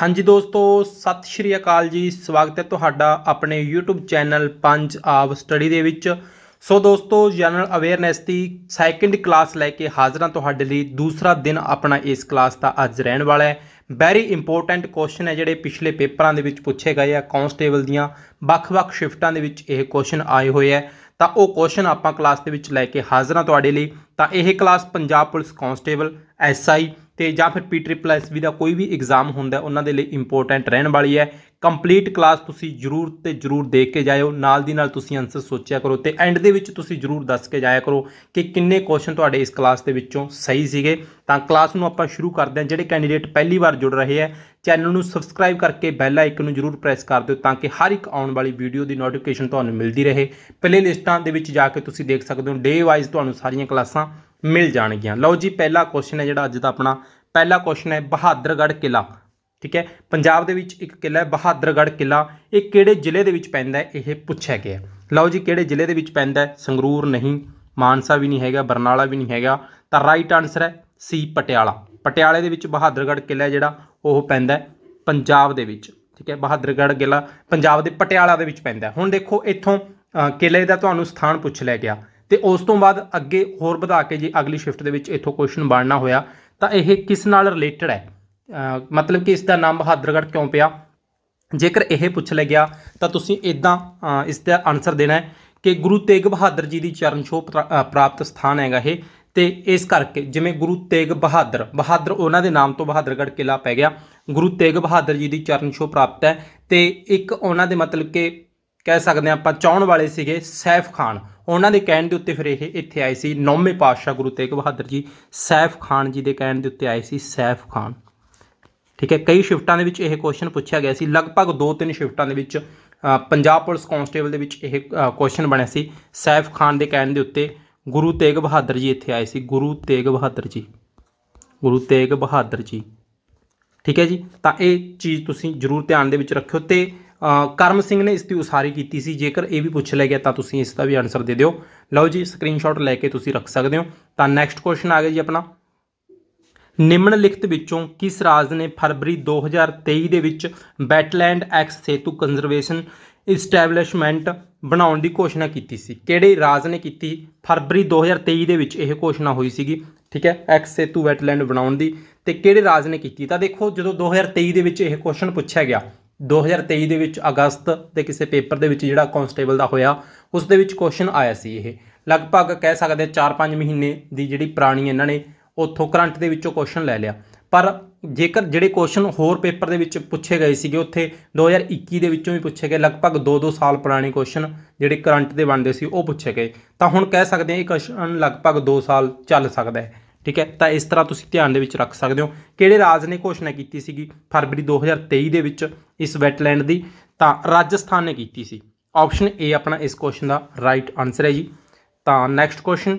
ਹਾਂਜੀ ਦੋਸਤੋ ਸਤਿ ਸ਼੍ਰੀ ਅਕਾਲ ਜੀ ਸਵਾਗਤ ਹੈ ਤੁਹਾਡਾ ਆਪਣੇ YouTube ਚੈਨਲ ਪੰਜ ਆਵ ਸਟੱਡੀ ਦੇ ਵਿੱਚ ਸੋ ਦੋਸਤੋ ਜਨਰਲ ਅਵੇਅਰਨੈਸ ਦੀ ਸੈਕੰਡ ਕਲਾਸ ਲੈ ਕੇ ਹਾਜ਼ਰਾਂ ਤੁਹਾਡੇ ਲਈ ਦੂਸਰਾ ਦਿਨ ਆਪਣਾ ਇਸ ਕਲਾਸ ਦਾ ਅੱਜ ਰਹਿਣ ਵਾਲਾ ਹੈ ਵੈਰੀ ਇੰਪੋਰਟੈਂਟ ਕੁਐਸਚਨ ਹੈ ਜਿਹੜੇ ਪਿਛਲੇ ਪੇਪਰਾਂ ਦੇ ਵਿੱਚ ਪੁੱਛੇ ਗਏ ਆ ਕਾਂਸਟੇਬਲ ਦੀਆਂ ਵੱਖ-ਵੱਖ ਸ਼ਿਫਟਾਂ ਦੇ ਵਿੱਚ ਇਹ ਕੁਐਸਚਨ ਆਏ ਹੋਏ ਆ ਤਾਂ ਉਹ ਕੁਐਸਚਨ ਆਪਾਂ ਕਲਾਸ ਦੇ ਵਿੱਚ ਲੈ ਕੇ ਹਾਜ਼ਰਾਂ ਤੁਹਾਡੇ ਲਈ ਤਾਂ ਇਹ class Punjab police constable SI ਤੇ ਜਾਂ ਫਿਰ ਪੀ ਟ੍ਰਿਪਲ ਐਸ ਵੀ ਦਾ ਕੋਈ ਵੀ ਐਗਜ਼ਾਮ ਹੁੰਦਾ ਉਹਨਾਂ ਦੇ ਲਈ ਇੰਪੋਰਟੈਂਟ ਰਹਿਣ ਵਾਲੀ ਹੈ ਕੰਪਲੀਟ ਕਲਾਸ ਤੁਸੀਂ ਜਰੂਰ ਤੇ ਜਰੂਰ ਦੇਖ ਕੇ ਜਾਇਓ ਨਾਲ ਦੀ ਨਾਲ ਤੁਸੀਂ ਆਨਸਰ ਸੋਚਿਆ ਕਰੋ ਤੇ ਐਂਡ ਦੇ ਵਿੱਚ ਤੁਸੀਂ ਜਰੂਰ ਦੱਸ ਕੇ ਜਾਇਆ ਕਰੋ ਕਿ ਕਿੰਨੇ ਕੁਐਸਚਨ ਤੁਹਾਡੇ ਇਸ ਕਲਾਸ ਦੇ ਵਿੱਚੋਂ ਸਹੀ ਸੀਗੇ ਤਾਂ ਕਲਾਸ ਨੂੰ ਆਪਾਂ ਸ਼ੁਰੂ ਕਰਦੇ ਹਾਂ ਜਿਹੜੇ ਕੈਂਡੀਡੇਟ ਪਹਿਲੀ ਵਾਰ ਜੁੜ ਰਹੇ ਹੈ ਚੈਨਲ ਨੂੰ ਸਬਸਕ੍ਰਾਈਬ ਕਰਕੇ ਬੈਲ ਆਈਕਨ ਨੂੰ ਜਰੂਰ ਪ੍ਰੈਸ ਕਰ ਦਿਓ ਤਾਂ ਕਿ ਹਰ ਇੱਕ ਆਉਣ ਵਾਲੀ ਵੀਡੀਓ ਦੀ ਨੋਟੀਫਿਕੇਸ਼ਨ ਤੁਹਾਨੂੰ ਮਿਲਦੀ ਰਹੇ ਪਲੇਲਿਸਟਾਂ ਦੇ ਵਿੱਚ ਜਾ ਕੇ ਤੁਸੀਂ ਦੇਖ ਸਕਦੇ ਹੋ ਡੇ ਵਾਈਜ਼ ਤੁਹਾਨੂੰ ਸਾਰੀਆਂ ਕਲਾਸਾਂ ਮਿਲ ਜਾਣਗੀਆਂ ਲਓ ਜੀ ਪਹਿਲਾ ਕੁਐਸਚਨ ਹੈ ਜਿਹੜਾ ਅੱਜ ਦਾ ਆਪਣਾ ਪਹਿਲਾ ਕੁਐਸਚਨ ਹੈ ਬਹਾਦਰਗੜ੍ਹ ਕਿਲਾ ਠੀਕ ਹੈ ਪੰਜਾਬ ਦੇ ਵਿੱਚ ਇੱਕ ਕਿਲਾ ਹੈ ਬਹਾਦਰਗੜ੍ਹ ਕਿਲਾ ਇਹ ਕਿਹੜੇ ਜ਼ਿਲ੍ਹੇ ਦੇ ਵਿੱਚ ਪੈਂਦਾ ਹੈ ਇਹ ਪੁੱਛਿਆ ਗਿਆ ਲਓ ਜੀ ਕਿਹੜੇ ਜ਼ਿਲ੍ਹੇ ਦੇ ਵਿੱਚ ਪੈਂਦਾ ਹੈ ਸੰਗਰੂਰ ਨਹੀਂ ਮਾਨਸਾ ਵੀ ਨਹੀਂ ਹੈਗਾ ਬਰਨਾਲਾ ਵੀ ਨਹੀਂ ਹੈਗਾ ਤਾਂ ਰਾਈਟ ਆਨਸਰ ਹੈ ਸੀ ਪਟਿਆਲਾ ਪਟਿਆਲੇ ਦੇ ਵਿੱਚ ਬਹਾਦਰਗੜ੍ਹ ਕਿਲਾ ਜਿਹੜਾ ਉਹ ਪੈਂਦਾ ਪੰਜਾਬ ਦੇ ਵਿੱਚ ਠੀਕ ਹੈ ਬਹਾਦਰਗੜ੍ਹ ਕਿਲਾ ਪੰਜਾਬ ਦੇ ਪਟਿਆਲਾ ਦੇ ਵਿੱਚ ਪੈਂਦਾ ਹੁਣ ਦੇਖੋ ਇੱਥੋਂ ਕਿਲੇ ਦਾ ਤੁਹਾਨੂੰ ਸਥਾਨ ਪੁੱਛ ਲਿਆ ਗਿਆ ਤੇ ਉਸ ਤੋਂ ਬਾਅਦ ਅੱਗੇ ਹੋਰ ਵਧਾ ਕੇ ਜੇ ਅਗਲੀ ਸ਼ਿਫਟ ਦੇ ਵਿੱਚ ਇੱਥੋਂ ਕੁਐਸਚਨ ਬਣਨਾ ਹੋਇਆ ਤਾਂ ਇਹ ਕਿਸ ਨਾਲ ਰਿਲੇਟਡ ਹੈ ਮਤਲਬ ਕਿ ਇਸ ਦਾ ਨਾਮ ਬਹਾਦਰਗੜ੍ਹ ਕਿਉਂ ਪਿਆ ਜੇਕਰ ਇਹ ਪੁੱਛ ਲਿਆ ਗਿਆ ਤਾਂ ਤੁਸੀਂ ਇਦਾਂ ਇਸ ਦਾ ਆਨਸਰ ਦੇਣਾ ਹੈ ਕਿ ਗੁਰੂ ਤੇਗ ਬਹਾਦਰ ਜੀ ਦੀ ਚਰਨ ਛੋਹ ਪ੍ਰਾਪਤ ਸਥਾਨ ਹੈਗਾ ਇਹ ਤੇ ਇਸ ਕਰਕੇ ਜਿਵੇਂ ਗੁਰੂ ਤੇਗ ਬਹਾਦਰ ਬਹਾਦਰ ਉਹਨਾਂ ਦੇ ਨਾਮ ਤੋਂ ਬਹਾਦਰਗੜ ਕਿਲਾ ਪੈ ਗਿਆ ਗੁਰੂ ਤੇਗ ਬਹਾਦਰ ਜੀ ਦੀ ਚਰਨ ਛੋਹ ਪ੍ਰਾਪਤ ਹੈ ਤੇ ਇੱਕ ਉਹਨਾਂ ਦੇ ਮਤਲਬ ਕਿ ਕਹਿ ਸਕਦੇ ਆਪਾਂ ਚਾਹਣ ਵਾਲੇ ਸੀਗੇ ਸੈਫ ਖਾਨ ਉਹਨਾਂ ਦੇ ਕਹਿਣ ਦੇ ਉੱਤੇ ਫਿਰ ਇਹ ਇੱਥੇ ਆਏ ਸੀ ਨੌਵੇਂ ਪਾਤਸ਼ਾਹ ਗੁਰੂ ਤੇਗ ਬਹਾਦਰ ਜੀ ਸੈਫ ਖਾਨ ਜੀ ਦੇ ਕਹਿਣ ਦੇ ਉੱਤੇ ਆਏ ਸੀ ਸੈਫ ਖਾਨ ਠੀਕ ਹੈ ਕਈ ਸ਼ਿਫਟਾਂ ਦੇ ਵਿੱਚ ਇਹ ਕੁਐਸਚਨ ਪੁੱਛਿਆ ਗਿਆ ਸੀ ਲਗਭਗ 2-3 ਸ਼ਿਫਟਾਂ ਦੇ ਵਿੱਚ ਪੰਜਾਬ ਪੁਲਿਸ ਕਾਂਸਟੇਬਲ ਦੇ ਵਿੱਚ ਇਹ ਕੁਐਸਚਨ ਬਣਿਆ ਸੀ ਸੈਫ ਖਾਨ ਦੇ ਕਹਿਣ ਦੇ ਉੱਤੇ ਗੁਰੂ ਤੇਗ ਬਹਾਦਰ ਜੀ ਇੱਥੇ ਆਏ ਸੀ ਗੁਰੂ ਤੇਗ ਬਹਾਦਰ ਜੀ ਗੁਰੂ ਤੇਗ ਬਹਾਦਰ ਜੀ ਠੀਕ ਹੈ ਜੀ ਤਾਂ ਇਹ ਚੀਜ਼ ਤੁਸੀਂ ਜ਼ਰੂਰ ਧਿਆਨ ਦੇ ਵਿੱਚ ਰੱਖਿਓ ਤੇ ਕਰਮ ਸਿੰਘ ਨੇ ਇਸ ਦੀ ਉਸਾਰੀ ਕੀਤੀ ਸੀ ਜੇਕਰ ਇਹ ਵੀ ਪੁੱਛ ਲਿਆ ਗਿਆ ਤਾਂ ਤੁਸੀਂ ਇਸ ਦਾ ਵੀ ਆਨਸਰ ਦੇ ਦਿਓ ਲਓ ਜੀ ਸਕਰੀਨਸ਼ਾਟ ਲੈ ਕੇ ਤੁਸੀਂ ਰੱਖ ਸਕਦੇ ਹੋ ਤਾਂ ਨੈਕਸਟ ਕੁਐਸਚਨ ਆ ਗਿਆ ਜੀ ਆਪਣਾ ਨਿਮਨ ਲਿਖਤ ਵਿੱਚੋਂ ਕਿਸ ਰਾਜ ਨੇ ਫਰਵਰੀ 2023 ਦੇ ਵਿੱਚ wetland ex situ conservation establishment ਬਣਾਉਣ ਦੀ ਘੋਸ਼ਣਾ ਕੀਤੀ ਸੀ ਕਿਹੜੇ ਰਾਜ ਨੇ ਕੀਤੀ ਫਰਵਰੀ 2023 ਦੇ ਵਿੱਚ ਇਹ ਘੋਸ਼ਣਾ ਹੋਈ ਸੀਗੀ ਠੀਕ ਹੈ ਐਕਸ ਸੇਤੂ ਵੈਟਲੈਂਡ ਬਣਾਉਣ ਦੀ ਤੇ ਕਿਹੜੇ ਰਾਜ ਨੇ ਕੀਤੀ ਤਾਂ ਦੇਖੋ ਜਦੋਂ 2023 ਦੇ ਵਿੱਚ ਇਹ ਕੁਐਸਚਨ ਪੁੱਛਿਆ ਗਿਆ 2023 ਦੇ ਵਿੱਚ ਅਗਸਤ ਦੇ ਕਿਸੇ ਪੇਪਰ ਦੇ ਵਿੱਚ ਜਿਹੜਾ ਕਨਸਟੇਬਲ ਦਾ ਹੋਇਆ ਉਸ ਦੇ ਵਿੱਚ ਕੁਐਸਚਨ ਆਇਆ ਸੀ ਇਹ ਲਗਭਗ ਕਹਿ ਸਕਦੇ 4-5 ਮਹੀਨੇ ਦੀ ਜਿਹੜੀ ਪ੍ਰਾਣੀ ਇਹਨਾਂ ਨੇ ਉੱਥੋਂ ਕਰੰਟ ਦੇ ਵਿੱਚੋਂ ਕੁਐਸਚਨ ਲੈ ਲਿਆ ਪਰ ਜੇਕਰ ਜਿਹੜੇ ਕੁਐਸਚਨ ਹੋਰ ਪੇਪਰ ਦੇ ਵਿੱਚ ਪੁੱਛੇ ਗਏ ਸੀਗੇ ਉੱਥੇ 2021 ਦੇ ਵਿੱਚੋਂ ਵੀ ਪੁੱਛੇ ਗਏ ਲਗਭਗ 2-2 ਸਾਲ ਪੁਰਾਣੇ ਕੁਐਸਚਨ ਜਿਹੜੇ ਕਰੰਟ ਦੇ ਬਣਦੇ ਸੀ ਉਹ ਪੁੱਛੇ ਗਏ ਤਾਂ ਹੁਣ ਕਹਿ ਸਕਦੇ ਹਾਂ ਇਹ ਕੁਐਸਚਨ ਲਗਭਗ 2 ਸਾਲ ਚੱਲ ਸਕਦਾ ਹੈ ਠੀਕ ਹੈ ਤਾਂ ਇਸ ਤਰ੍ਹਾਂ ਤੁਸੀਂ ਧਿਆਨ ਦੇ ਵਿੱਚ ਰੱਖ ਸਕਦੇ ਹੋ ਕਿਹੜੇ ਰਾਜ ਨੇ ਘੋਸ਼ਣਾ ਕੀਤੀ ਸੀਗੀ ਫਰਵਰੀ 2023 ਦੇ ਵਿੱਚ ਇਸ ਵੈਟਲੈਂਡ ਦੀ ਤਾਂ ਰਾਜਸਥਾਨ ਨੇ ਕੀਤੀ ਸੀ ਆਪਸ਼ਨ ਏ ਆਪਣਾ ਇਸ ਕੁਐਸਚਨ ਦਾ ਰਾਈਟ ਆਨਸਰ ਹੈ ਜੀ ਤਾਂ ਨੈਕਸਟ ਕੁਐਸਚਨ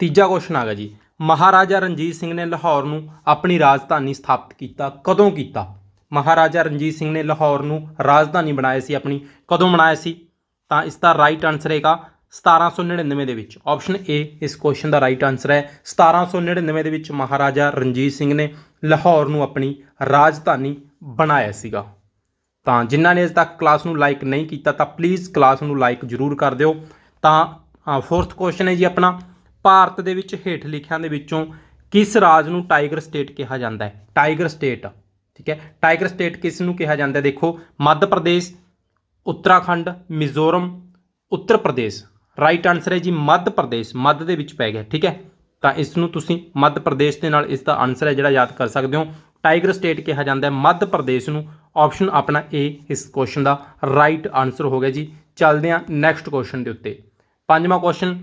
ਤੀਜਾ ਕੁਐਸਚਨ ਆ ਗਿਆ ਜੀ ਮਹਾਰਾਜਾ ਰਣਜੀਤ ਸਿੰਘ ਨੇ ਲਾਹੌਰ ਨੂੰ ਆਪਣੀ ਰਾਜਧਾਨੀ ਸਥਾਪਿਤ ਕੀਤਾ ਕਦੋਂ ਕੀਤਾ ਮਹਾਰਾਜਾ ਰਣਜੀਤ ਸਿੰਘ ਨੇ ਲਾਹੌਰ ਨੂੰ ਰਾਜਧਾਨੀ ਬਣਾਇਆ ਸੀ ਆਪਣੀ ਕਦੋਂ ਬਣਾਇਆ ਸੀ ਤਾਂ ਇਸ ਦਾ ਰਾਈਟ ਆਨਸਰ ਹੈਗਾ 1799 ਦੇ ਵਿੱਚ ਆਪਸ਼ਨ A ਇਸ ਕੁਐਸਚਨ ਦਾ ਰਾਈਟ ਆਨਸਰ ਹੈ 1799 ਦੇ ਵਿੱਚ ਮਹਾਰਾਜਾ ਰਣਜੀਤ ਸਿੰਘ ਨੇ ਲਾਹੌਰ ਨੂੰ ਆਪਣੀ ਰਾਜਧਾਨੀ ਬਣਾਇਆ ਸੀਗਾ ਤਾਂ ਜਿਨ੍ਹਾਂ ਨੇ ਅਜੇ ਤੱਕ ਕਲਾਸ ਨੂੰ ਲਾਈਕ ਨਹੀਂ ਕੀਤਾ ਤਾਂ ਪਲੀਜ਼ ਕਲਾਸ ਨੂੰ ਲਾਈਕ ਜ਼ਰੂਰ ਕਰ ਦਿਓ ਤਾਂ ਫੋਰਥ ਕੁਐਸਚਨ ਹੈ ਜੀ ਆਪਣਾ ਭਾਰਤ ਦੇ ਵਿੱਚ ਹੇਠ ਲਿਖਿਆਂ ਦੇ ਵਿੱਚੋਂ ਕਿਸ ਰਾਜ ਨੂੰ ਟਾਈਗਰ ਸਟੇਟ ਕਿਹਾ ਜਾਂਦਾ ਹੈ ਟਾਈਗਰ ਸਟੇਟ ਠੀਕ ਹੈ ਟਾਈਗਰ ਸਟੇਟ ਕਿਸ ਨੂੰ ਕਿਹਾ ਜਾਂਦਾ ਦੇਖੋ ਮੱਧ ਪ੍ਰਦੇਸ਼ ਉੱਤਰਾਖੰਡ ਮਿਜ਼ੋਰਮ ਉੱਤਰ ਪ੍ਰਦੇਸ਼ ਰਾਈਟ ਆਨਸਰ ਹੈ ਜੀ ਮੱਧ ਪ੍ਰਦੇਸ਼ ਮੱਧ ਦੇ ਵਿੱਚ ਪੈ ਗਿਆ ਠੀਕ ਹੈ ਤਾਂ ਇਸ ਨੂੰ ਤੁਸੀਂ ਮੱਧ ਪ੍ਰਦੇਸ਼ ਦੇ ਨਾਲ ਇਸ ਦਾ ਆਨਸਰ ਹੈ ਜਿਹੜਾ ਯਾਦ ਕਰ ਸਕਦੇ ਹੋ ਟਾਈਗਰ ਸਟੇਟ ਕਿਹਾ ਜਾਂਦਾ ਹੈ ਮੱਧ ਪ੍ਰਦੇਸ਼ ਨੂੰ ਆਪਸ਼ਨ ਆਪਣਾ ਏ ਇਸ ਕੁਐਸਚਨ ਦਾ ਰਾਈਟ ਆਨਸਰ ਹੋ ਗਿਆ ਜੀ ਚੱਲਦੇ ਹਾਂ ਨੈਕਸਟ ਕੁਐਸਚਨ ਦੇ ਉੱਤੇ ਪੰਜਵਾਂ ਕੁਐਸਚਨ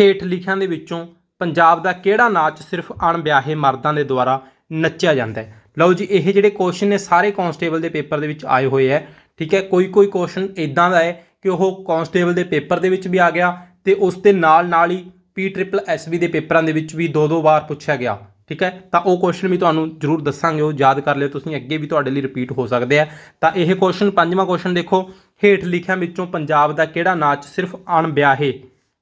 ਹੇਠ ਲਿਖਿਆਂ ਦੇ ਵਿੱਚੋਂ ਪੰਜਾਬ ਦਾ ਕਿਹੜਾ ਨਾਚ ਸਿਰਫ ਅਣਵਿਆਹੇ ਮਰਦਾਂ ਦੇ ਦੁਆਰਾ ਨੱਚਿਆ ਜਾਂਦਾ ਹੈ ਲਓ ਜੀ ਇਹ ਜਿਹੜੇ ਕੁਐਸਚਨ ਨੇ ਸਾਰੇ ਕਾਂਸਟੇਬਲ ਦੇ ਪੇਪਰ ਦੇ ਵਿੱਚ ਆਏ ਹੋਏ ਹੈ ਠੀਕ ਹੈ ਕੋਈ ਕੋਈ ਕੁਐਸਚਨ ਇਦਾਂ ਦਾ ਹੈ ਕਿ ਉਹ ਕਾਂਸਟੇਬਲ ਦੇ ਪੇਪਰ ਦੇ ਵਿੱਚ ਵੀ ਆ ਗਿਆ ਤੇ ਉਸ ਦੇ ਨਾਲ ਨਾਲ ਹੀ ਪੀ ਟ੍ਰਿਪਲ ਐਸ ਵੀ ਦੇ ਪੇਪਰਾਂ ਦੇ ਵਿੱਚ ਵੀ ਦੋ ਦੋ ਵਾਰ ਪੁੱਛਿਆ ਗਿਆ ਠੀਕ ਹੈ ਤਾਂ ਉਹ ਕੁਐਸਚਨ ਵੀ ਤੁਹਾਨੂੰ ਜ਼ਰੂਰ ਦੱਸਾਂਗੇ ਉਹ ਯਾਦ ਕਰ ਲਿਓ ਤੁਸੀਂ ਅੱਗੇ ਵੀ ਤੁਹਾਡੇ ਲਈ ਰਿਪੀਟ ਹੋ ਸਕਦੇ ਆ ਤਾਂ ਇਹ ਕੁਐਸਚਨ ਪੰਜਵਾਂ ਕੁਐਸਚਨ ਦੇਖੋ ਹੇਠ ਲਿਖਿਆਂ ਵਿੱਚੋਂ ਪੰਜਾਬ ਦਾ ਕਿਹੜਾ ਨਾਚ ਸਿਰਫ ਅਣਵਿਆਹੇ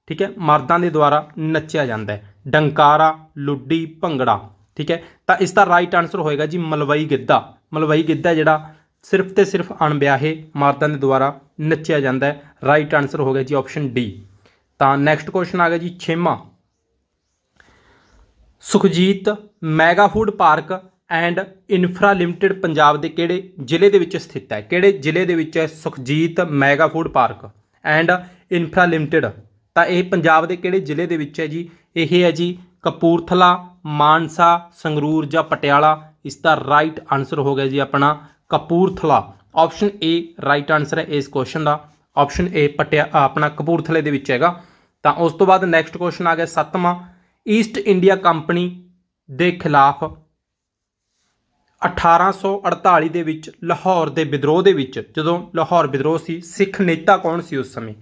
ਠੀਕ ਹੈ ਮਰਦਾਂ ਦੇ ਦੁਆਰਾ ਨੱਚਿਆ ਜਾਂਦਾ ਹੈ ਡੰਕਾਰਾ ਲੁੱਡੀ ਭੰਗੜਾ ਠੀਕ ਹੈ ਤਾਂ ਇਸ ਦਾ ਰਾਈਟ ਆਨਸਰ ਹੋਏਗਾ ਜੀ ਮਲਵਈ ਗਿੱਧਾ ਮਲਵਈ ਗਿੱਧਾ ਜਿਹੜਾ ਸਿਰਫ ਤੇ ਸਿਰਫ ਅਣਵਿਆਹੇ ਮਰਦਾਂ ਦੇ ਦੁਆਰਾ ਨੱਚਿਆ ਜਾਂਦਾ ਹੈ ਰਾਈਟ ਆਨਸਰ ਹੋ ਗਿਆ ਜੀ ਆਪਸ਼ਨ ਡੀ ਤਾਂ ਨੈਕਸਟ ਕੁਐਸਚਨ ਆ ਗਿਆ ਜੀ 6ਵਾਂ Sukhjit mega food park and infra limited Punjab ਦੇ ਕਿਹੜੇ ਜ਼ਿਲ੍ਹੇ ਦੇ ਵਿੱਚ ਸਥਿਤ ਹੈ ਕਿਹੜੇ ਜ਼ਿਲ੍ਹੇ ਦੇ ਵਿੱਚ ਹੈ Sukhjit mega food park and infra limited ਤਾਂ ਇਹ ਪੰਜਾਬ ਦੇ ਕਿਹੜੇ ਜ਼ਿਲ੍ਹੇ ਦੇ ਵਿੱਚ ਹੈ ਜੀ ਇਹ ਹੈ ਜੀ ਕਪੂਰਥਲਾ ਮਾਨਸਾ ਸੰਗਰੂਰ ਜਾਂ ਪਟਿਆਲਾ ਇਸ ਦਾ ਰਾਈਟ ਆਨਸਰ ਹੋ ਗਿਆ ਜੀ ਆਪਣਾ Kapurthala option A right answer ਹੈ ਇਸ ਕੁਐਸਚਨ ਦਾ ਆਪਸ਼ਨ ਏ ਪਟਿਆ ਆਪਣਾ ਕਪੂਰਥਲੇ ਦੇ ਵਿੱਚ ਹੈਗਾ ਤਾਂ ਉਸ ਤੋਂ ਬਾਅਦ ਨੈਕਸਟ ਕੁਐਸਚਨ ਆ ਗਿਆ ਸੱਤਵਾਂ ਈਸਟ ਇੰਡੀਆ ਕੰਪਨੀ ਦੇ ਖਿਲਾਫ 1848 ਦੇ ਵਿੱਚ ਲਾਹੌਰ ਦੇ ਵਿਦਰੋਹ ਦੇ ਵਿੱਚ ਜਦੋਂ ਲਾਹੌਰ ਵਿਦਰੋਹ ਸੀ ਸਿੱਖ ਨੇਤਾ ਕੌਣ ਸੀ ਉਸ ਸਮੇਂ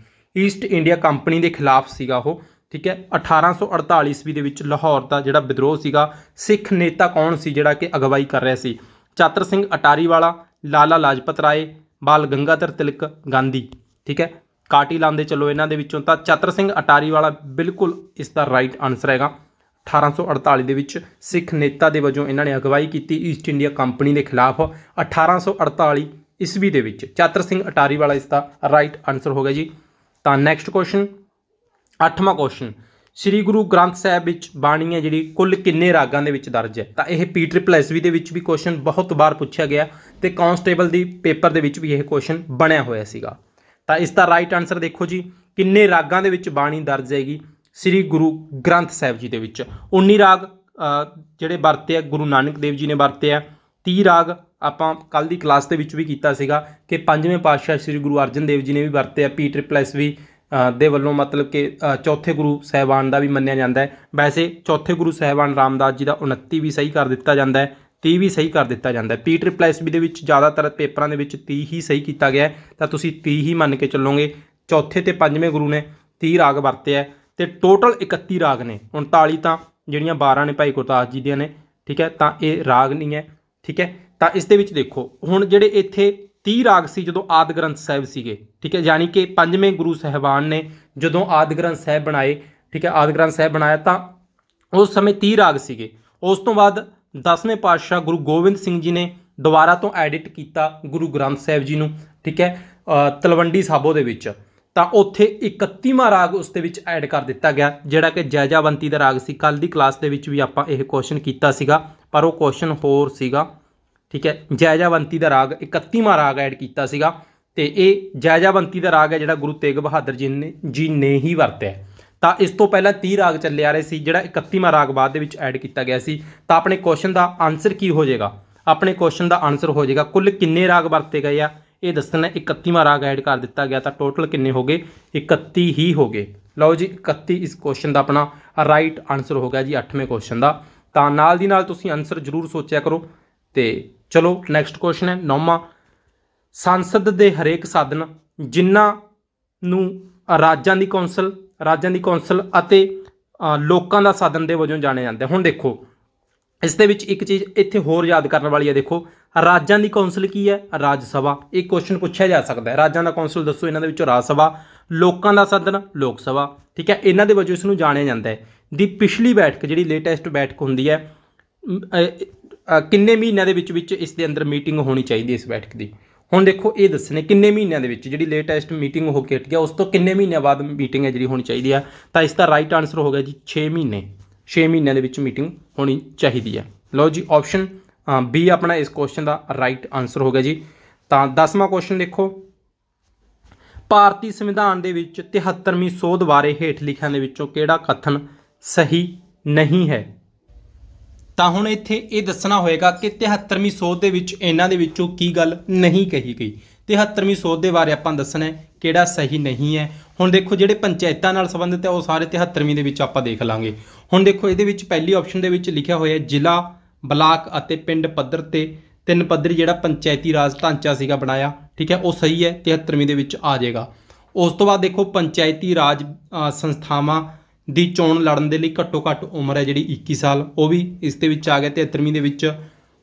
ਈਸਟ ਇੰਡੀਆ ਕੰਪਨੀ ਦੇ ਖਿਲਾਫ ਸੀਗਾ ਉਹ ਠੀਕ ਹੈ 1848 ਈਸਵੀ ਦੇ ਵਿੱਚ ਲਾਹੌਰ ਦਾ ਜਿਹੜਾ ਵਿਦਰੋਹ ਸੀਗਾ ਸਿੱਖ ਨੇਤਾ ਕੌਣ ਸੀ ਜਿਹੜਾ ਕਿ ਅਗਵਾਈ ਕਰ ਰਿਹਾ ਸੀ ਚਾਤਰ ਸਿੰਘ ਅਟਾਰੀ ਵਾਲਾ ਲਾਲਾ ਲਾਜਪਤ ਰਾਏ ਬਾਲ ਗੰਗਾਧਰ ਤਿਲਕ ਗਾਂਧੀ ਠੀਕ ਹੈ ਕਾਟੀ ਲਾਂਦੇ ਚਲੋ ਇਹਨਾਂ ਦੇ ਵਿੱਚੋਂ ਤਾਂ ਚਾਤਰ ਸਿੰਘ ਅਟਾਰੀ ਵਾਲਾ ਬਿਲਕੁਲ ਇਸ ਦਾ ਰਾਈਟ ਆਨਸਰ ਹੈਗਾ 1848 ਦੇ ਵਿੱਚ ਸਿੱਖ ਨੇਤਾ ਦੇ ਵਜੋਂ ਇਹਨਾਂ ਨੇ ਅਗਵਾਈ ਕੀਤੀ ਈਸਟ ਇੰਡੀਆ ਕੰਪਨੀ ਦੇ ਖਿਲਾਫ 1848 ਈਸਵੀ ਦੇ ਵਿੱਚ ਚਾਤਰ ਸਿੰਘ ਅਟਾਰੀ ਵਾਲਾ ਇਸ ਦਾ ਰਾਈਟ ਆਨਸਰ ਹੋ ਗਿਆ ਜੀ ਤਾਂ ਨੈਕਸਟ ਕੁਐਸਚਨ 8ਵਾਂ ਕੁਐਸਚਨ ਸ੍ਰੀ ਗੁਰੂ ਗ੍ਰੰਥ ਸਾਹਿਬ ਵਿੱਚ ਬਾਣੀ ਹੈ ਜਿਹੜੀ ਕੁੱਲ ਕਿੰਨੇ ਰਾਗਾਂ ਦੇ ਵਿੱਚ ਦਰਜ ਹੈ ਤਾਂ ਇਹ ਪੀ ਟ੍ਰਿਪਲ ਐਸ ਵੀ ਦੇ ਵਿੱਚ ਵੀ ਕੁਐਸਚਨ ਬਹੁਤ ਵਾਰ ਪੁੱਛਿਆ ਗਿਆ ਤੇ ਕਾਂਸਟੇਬਲ ਦੀ ਪੇਪਰ ਦੇ ਵਿੱਚ ਵੀ ਇਹ ਕੁਐਸਚਨ ਬਣਿਆ ਹੋਇਆ ਸੀਗਾ ਤਾਂ ਇਸ ਦਾ ਰਾਈਟ ਆਨਸਰ ਦੇਖੋ ਜੀ ਕਿੰਨੇ ਰਾਗਾਂ ਦੇ ਵਿੱਚ ਬਾਣੀ ਦਰਜ ਹੈਗੀ ਸ੍ਰੀ ਗੁਰੂ ਗ੍ਰੰਥ ਸਾਹਿਬ ਜੀ ਦੇ ਵਿੱਚ 19 ਰਾਗ ਜਿਹੜੇ ਵਰਤੇ ਆ ਗੁਰੂ ਨਾਨਕ ਦੇਵ ਜੀ ਨੇ ਵਰਤੇ ਆ 30 ਰਾਗ ਆਪਾਂ ਕੱਲ ਦੀ ਕਲਾਸ ਦੇ ਵਿੱਚ ਵੀ ਕੀਤਾ ਸੀਗਾ ਕਿ ਪੰਜਵੇਂ ਪਾਤਸ਼ਾਹ ਸ੍ਰੀ ਗੁਰੂ ਅਰਜਨ ਦੇਵ ਜੀ ਨੇ ਵੀ ਵਰਤੇ ਆ ਪੀ ਟ੍ਰਿਪਲ ਐਸ ਵੀ ਦੇ ਵੱਲੋਂ ਮਤਲਬ ਕਿ ਚੌਥੇ ਗੁਰੂ ਸਹਿਬਾਨ ਦਾ ਵੀ ਮੰਨਿਆ ਜਾਂਦਾ ਹੈ ਵੈਸੇ ਚੌਥੇ ਗੁਰੂ ਸਹਿਬਾਨ ਰਾਮਦਾਸ ਜੀ ਦਾ 29 ਵੀ ਸਹੀ ਕਰ ਦਿੱਤਾ ਜਾਂਦਾ ਹੈ 30 ਵੀ ਸਹੀ ਕਰ ਦਿੱਤਾ ਜਾਂਦਾ ਹੈ ਪੀ ਟ੍ਰਿਪਲ ਐਸ ਬੀ ਦੇ ਵਿੱਚ ਜ਼ਿਆਦਾਤਰ ਪੇਪਰਾਂ ਦੇ ਵਿੱਚ 30 ਹੀ ਸਹੀ ਕੀਤਾ ਗਿਆ ਤਾਂ ਤੁਸੀਂ 30 ਹੀ ਮੰਨ ਕੇ ਚੱਲੋਗੇ ਚੌਥੇ ਤੇ ਪੰਜਵੇਂ ਗੁਰੂ ਨੇ 30 ਰਾਗ ਵਰਤੇ ਆ ਤੇ ਟੋਟਲ 31 ਰਾਗ ਨੇ 39 ਤਾਂ ਜਿਹੜੀਆਂ 12 ਨੇ ਭਾਈ ਗੁਰਦਾਸ ਜੀ ਦੀਆਂ ਨੇ ਠੀਕ ਹੈ ਤਾਂ ਇਹ ਰਾਗ ਨਹੀਂ ਹੈ ਠੀਕ ਹੈ ਤਾਂ ਇਸ ਦੇ ਵਿੱਚ ਦੇਖੋ ਹੁਣ ਜਿਹੜੇ ਇੱਥੇ 30 ਰਾਗ ਸੀ ਜਦੋਂ ਆਦ ਗ੍ਰੰਥ ਸਾਹਿਬ ਸੀਗੇ ਠੀਕ ਹੈ ਯਾਨੀ ਕਿ ਪੰਜਵੇਂ ਗੁਰੂ ਸਹਿਬਾਨ ਨੇ ਜਦੋਂ ਆਦ ਗ੍ਰੰਥ ਸਾਹਿਬ ਬਣਾਏ ਠੀਕ ਹੈ ਆਦ ਗ੍ਰੰਥ ਸਾਹਿਬ ਬਣਾਇਆ ਤਾਂ ਉਸ ਸਮੇਂ 30 ਰਾਗ ਸੀਗੇ ਉਸ ਤੋਂ ਬਾਅਦ 10ਵੇਂ ਪਾਤਸ਼ਾਹ ਗੁਰੂ ਗੋਬਿੰਦ ਸਿੰਘ ਜੀ ਨੇ ਦੁਬਾਰਾ ਤੋਂ ਐਡਿਟ ਕੀਤਾ ਗੁਰੂ ਗ੍ਰੰਥ ਸਾਹਿਬ ਜੀ ਨੂੰ ਠੀਕ ਹੈ ਤਲਵੰਡੀ ਸਾਬੋ ਦੇ ਵਿੱਚ ਤਾਂ ਉੱਥੇ 31ਵਾਂ ਰਾਗ ਉਸ ਦੇ ਵਿੱਚ ਐਡ ਕਰ ਦਿੱਤਾ ਗਿਆ ਜਿਹੜਾ ਕਿ ਜੈਜਾਵੰਤੀ ਦਾ ਰਾਗ ਸੀ ਕੱਲ ਦੀ ਕਲਾਸ ਦੇ ਵਿੱਚ ਵੀ ਆਪਾਂ ਇਹ ਕੁਐਸਚਨ ਕੀਤਾ ਸੀਗਾ ਪਰ ਉਹ ਕੁਐਸਚਨ ਹੋਰ ਸੀਗਾ ਠੀਕ ਹੈ ਜੈਜਾਵੰਤੀ ਦਾ ਰਾਗ 31ਵਾਂ ਰਾਗ ਐਡ ਕੀਤਾ ਸੀਗਾ ਤੇ ਇਹ ਜੈਜਾਵੰਤੀ ਦਾ ਰਾਗ ਹੈ ਜਿਹੜਾ ਗੁਰੂ ਤੇਗ ਬਹਾਦਰ ਜੀ ਨੇ ਜੀ ਨੇ ਹੀ ਵਰਤਿਆ ਤਾਂ ਇਸ ਤੋਂ ਪਹਿਲਾਂ 30 ਰਾਗ ਚੱਲੇ ਆ ਰਹੇ ਸੀ ਜਿਹੜਾ 31ਵਾਂ ਰਾਗ ਬਾਅਦ ਦੇ ਵਿੱਚ ਐਡ ਕੀਤਾ ਗਿਆ ਸੀ ਤਾਂ ਆਪਣੇ ਕੁਐਸਚਨ ਦਾ ਆਨਸਰ ਕੀ ਹੋ ਜਾਏਗਾ ਆਪਣੇ ਕੁਐਸਚਨ ਦਾ ਆਨਸਰ ਹੋ ਜਾਏਗਾ ਕੁੱਲ ਕਿੰਨੇ ਰਾਗ ਵਰਤੇ ਗਏ ਆ ਇਹ ਦੱਸਣਾ 31ਵਾਂ ਰਾਗ ਐਡ ਕਰ ਦਿੱਤਾ ਗਿਆ ਤਾਂ ਟੋਟਲ ਕਿੰਨੇ ਹੋ ਗਏ 31 ਹੀ ਹੋ ਗਏ ਲਓ ਜੀ 31 ਇਸ ਕੁਐਸਚਨ ਦਾ ਆਪਣਾ ਰਾਈਟ ਆਨਸਰ ਹੋ ਗਿਆ ਜੀ 8ਵੇਂ ਕੁਐਸਚਨ ਦਾ ਤਾਂ ਨਾਲ ਦੀ ਨਾਲ ਤੁਸੀਂ ਆਨਸਰ ਜ਼ਰੂਰ ਸੋਚਿਆ ਕਰੋ ਤੇ ਚਲੋ ਨੈਕਸਟ ਕੁਐਸਚਨ ਹੈ ਨੌਵਾਂ ਸੰਸਦ ਦੇ ਹਰੇਕ ਸਾਧਨ ਜਿਨ੍ਹਾਂ ਨੂੰ ਰਾਜਾਂ ਦੀ ਕੌਂਸਲ ਰਾਜਾਂ ਦੀ ਕੌਂਸਲ ਅਤੇ ਲੋਕਾਂ ਦਾ ਸਾਧਨ ਦੇ ਵਜੋਂ ਜਾਣਿਆ ਜਾਂਦਾ ਹੁਣ ਦੇਖੋ ਇਸ ਦੇ ਵਿੱਚ ਇੱਕ ਚੀਜ਼ ਇੱਥੇ ਹੋਰ ਯਾਦ ਕਰਨ ਵਾਲੀ ਹੈ ਦੇਖੋ ਰਾਜਾਂ ਦੀ ਕੌਂਸਲ ਕੀ ਹੈ ਰਾਜ ਸਭਾ ਇਹ ਕੁਐਸਚਨ ਪੁੱਛਿਆ ਜਾ ਸਕਦਾ ਹੈ ਰਾਜਾਂ ਦਾ ਕੌਂਸਲ ਦੱਸੋ ਇਹਨਾਂ ਦੇ ਵਿੱਚੋਂ ਰਾਜ ਸਭਾ ਲੋਕਾਂ ਦਾ ਸਦਨ ਲੋਕ ਸਭਾ ਠੀਕ ਹੈ ਇਹਨਾਂ ਦੇ ਵਜੋਂ ਇਸ ਨੂੰ ਜਾਣਿਆ ਜਾਂਦਾ ਹੈ ਦੀ ਪਿਛਲੀ ਬੈਠਕ ਜਿਹੜੀ ਲੇਟੈਸਟ ਬੈਠਕ ਹੁੰਦੀ ਹੈ ਕਿੰਨੇ ਮਹੀਨਿਆਂ ਦੇ ਵਿੱਚ ਵਿੱਚ ਇਸ ਦੇ ਅੰਦਰ ਮੀਟਿੰਗ ਹੋਣੀ ਚਾਹੀਦੀ ਇਸ ਬੈਠਕ ਦੀ ਹੁਣ ਦੇਖੋ ਇਹ ਦੱਸਣੇ ਕਿੰਨੇ ਮਹੀਨਿਆਂ ਦੇ ਵਿੱਚ ਜਿਹੜੀ ਲੇਟੈਸਟ ਮੀਟਿੰਗ ਹੋ ਕੇ ਹਟ ਗਿਆ ਉਸ ਤੋਂ ਕਿੰਨੇ ਮਹੀਨਿਆਂ ਬਾਅਦ ਮੀਟਿੰਗ ਹੈ ਜਿਹੜੀ ਹੋਣੀ ਚਾਹੀਦੀ ਆ ਤਾਂ ਇਸ ਦਾ ਰਾਈਟ ਆਨਸਰ ਹੋ ਗਿਆ ਜੀ 6 ਮਹੀਨੇ 6 ਮਹੀਨਿਆਂ ਦੇ ਵਿੱਚ ਮੀਟਿੰਗ ਹੋਣੀ ਚਾਹੀਦੀ ਆ ਲਓ ਜੀ ਆਪਸ਼ਨ ਬੀ ਆਪਣਾ ਇਸ ਕੁਐਸਚਨ ਦਾ ਰਾਈਟ ਆਨਸਰ ਹੋ ਗਿਆ ਜੀ ਤਾਂ 10ਵਾਂ ਕੁਐਸਚਨ ਦੇਖੋ ਭਾਰਤੀ ਸੰਵਿਧਾਨ ਦੇ ਵਿੱਚ 73ਵੀਂ ਸੋਧ ਬਾਰੇ ਹੇਠ ਲਿਖਿਆਂ ਦੇ ਵਿੱਚੋਂ ਕਿਹੜਾ ਕਥਨ ਸਹੀ ਨਹੀਂ ਹੈ ਤਾਂ ਹੁਣ ਇੱਥੇ ਇਹ ਦੱਸਣਾ ਹੋਏਗਾ ਕਿ 73ਵੀਂ ਸੋਧ ਦੇ ਵਿੱਚ ਇਹਨਾਂ ਦੇ ਵਿੱਚੋਂ ਕੀ ਗੱਲ ਨਹੀਂ ਕਹੀ ਗਈ 73ਵੀਂ ਸੋਧ ਦੇ ਬਾਰੇ ਆਪਾਂ ਦੱਸਣਾ ਹੈ ਕਿਹੜਾ ਸਹੀ ਨਹੀਂ ਹੈ ਹੁਣ ਦੇਖੋ ਜਿਹੜੇ ਪੰਚਾਇਤਾਂ ਨਾਲ ਸੰਬੰਧਿਤ ਹੈ ਉਹ ਸਾਰੇ 73ਵੀਂ ਦੇ ਵਿੱਚ ਆਪਾਂ ਦੇਖ ਲਾਂਗੇ ਹੁਣ ਦੇਖੋ ਇਹਦੇ ਵਿੱਚ ਪਹਿਲੀ ਆਪਸ਼ਨ ਦੇ ਵਿੱਚ ਲਿਖਿਆ ਹੋਇਆ ਜ਼ਿਲ੍ਹਾ ਬਲਾਕ ਅਤੇ ਪਿੰਡ ਪੱਧਰ ਤੇ ਤਿੰਨ ਪੱਧਰੀ ਜਿਹੜਾ ਪੰਚਾਇਤੀ ਰਾਜ ਢਾਂਚਾ ਸੀਗਾ ਬਣਾਇਆ ਠੀਕ ਹੈ ਉਹ ਸਹੀ ਹੈ 73ਵੀਂ ਦੇ ਵਿੱਚ ਆ ਜਾਏਗਾ ਉਸ ਤੋਂ ਬਾਅਦ ਦੇਖੋ ਪੰਚਾਇਤੀ ਰਾਜ ਸੰਸਥਾਵਾਂ ਦੀ ਚੋਣ ਲੜਨ ਦੇ ਲਈ ਘੱਟੋ ਘੱਟ ਉਮਰ ਹੈ ਜਿਹੜੀ 21 ਸਾਲ ਉਹ ਵੀ ਇਸ ਦੇ ਵਿੱਚ ਆ ਗਿਆ 73ਵੀਂ ਦੇ ਵਿੱਚ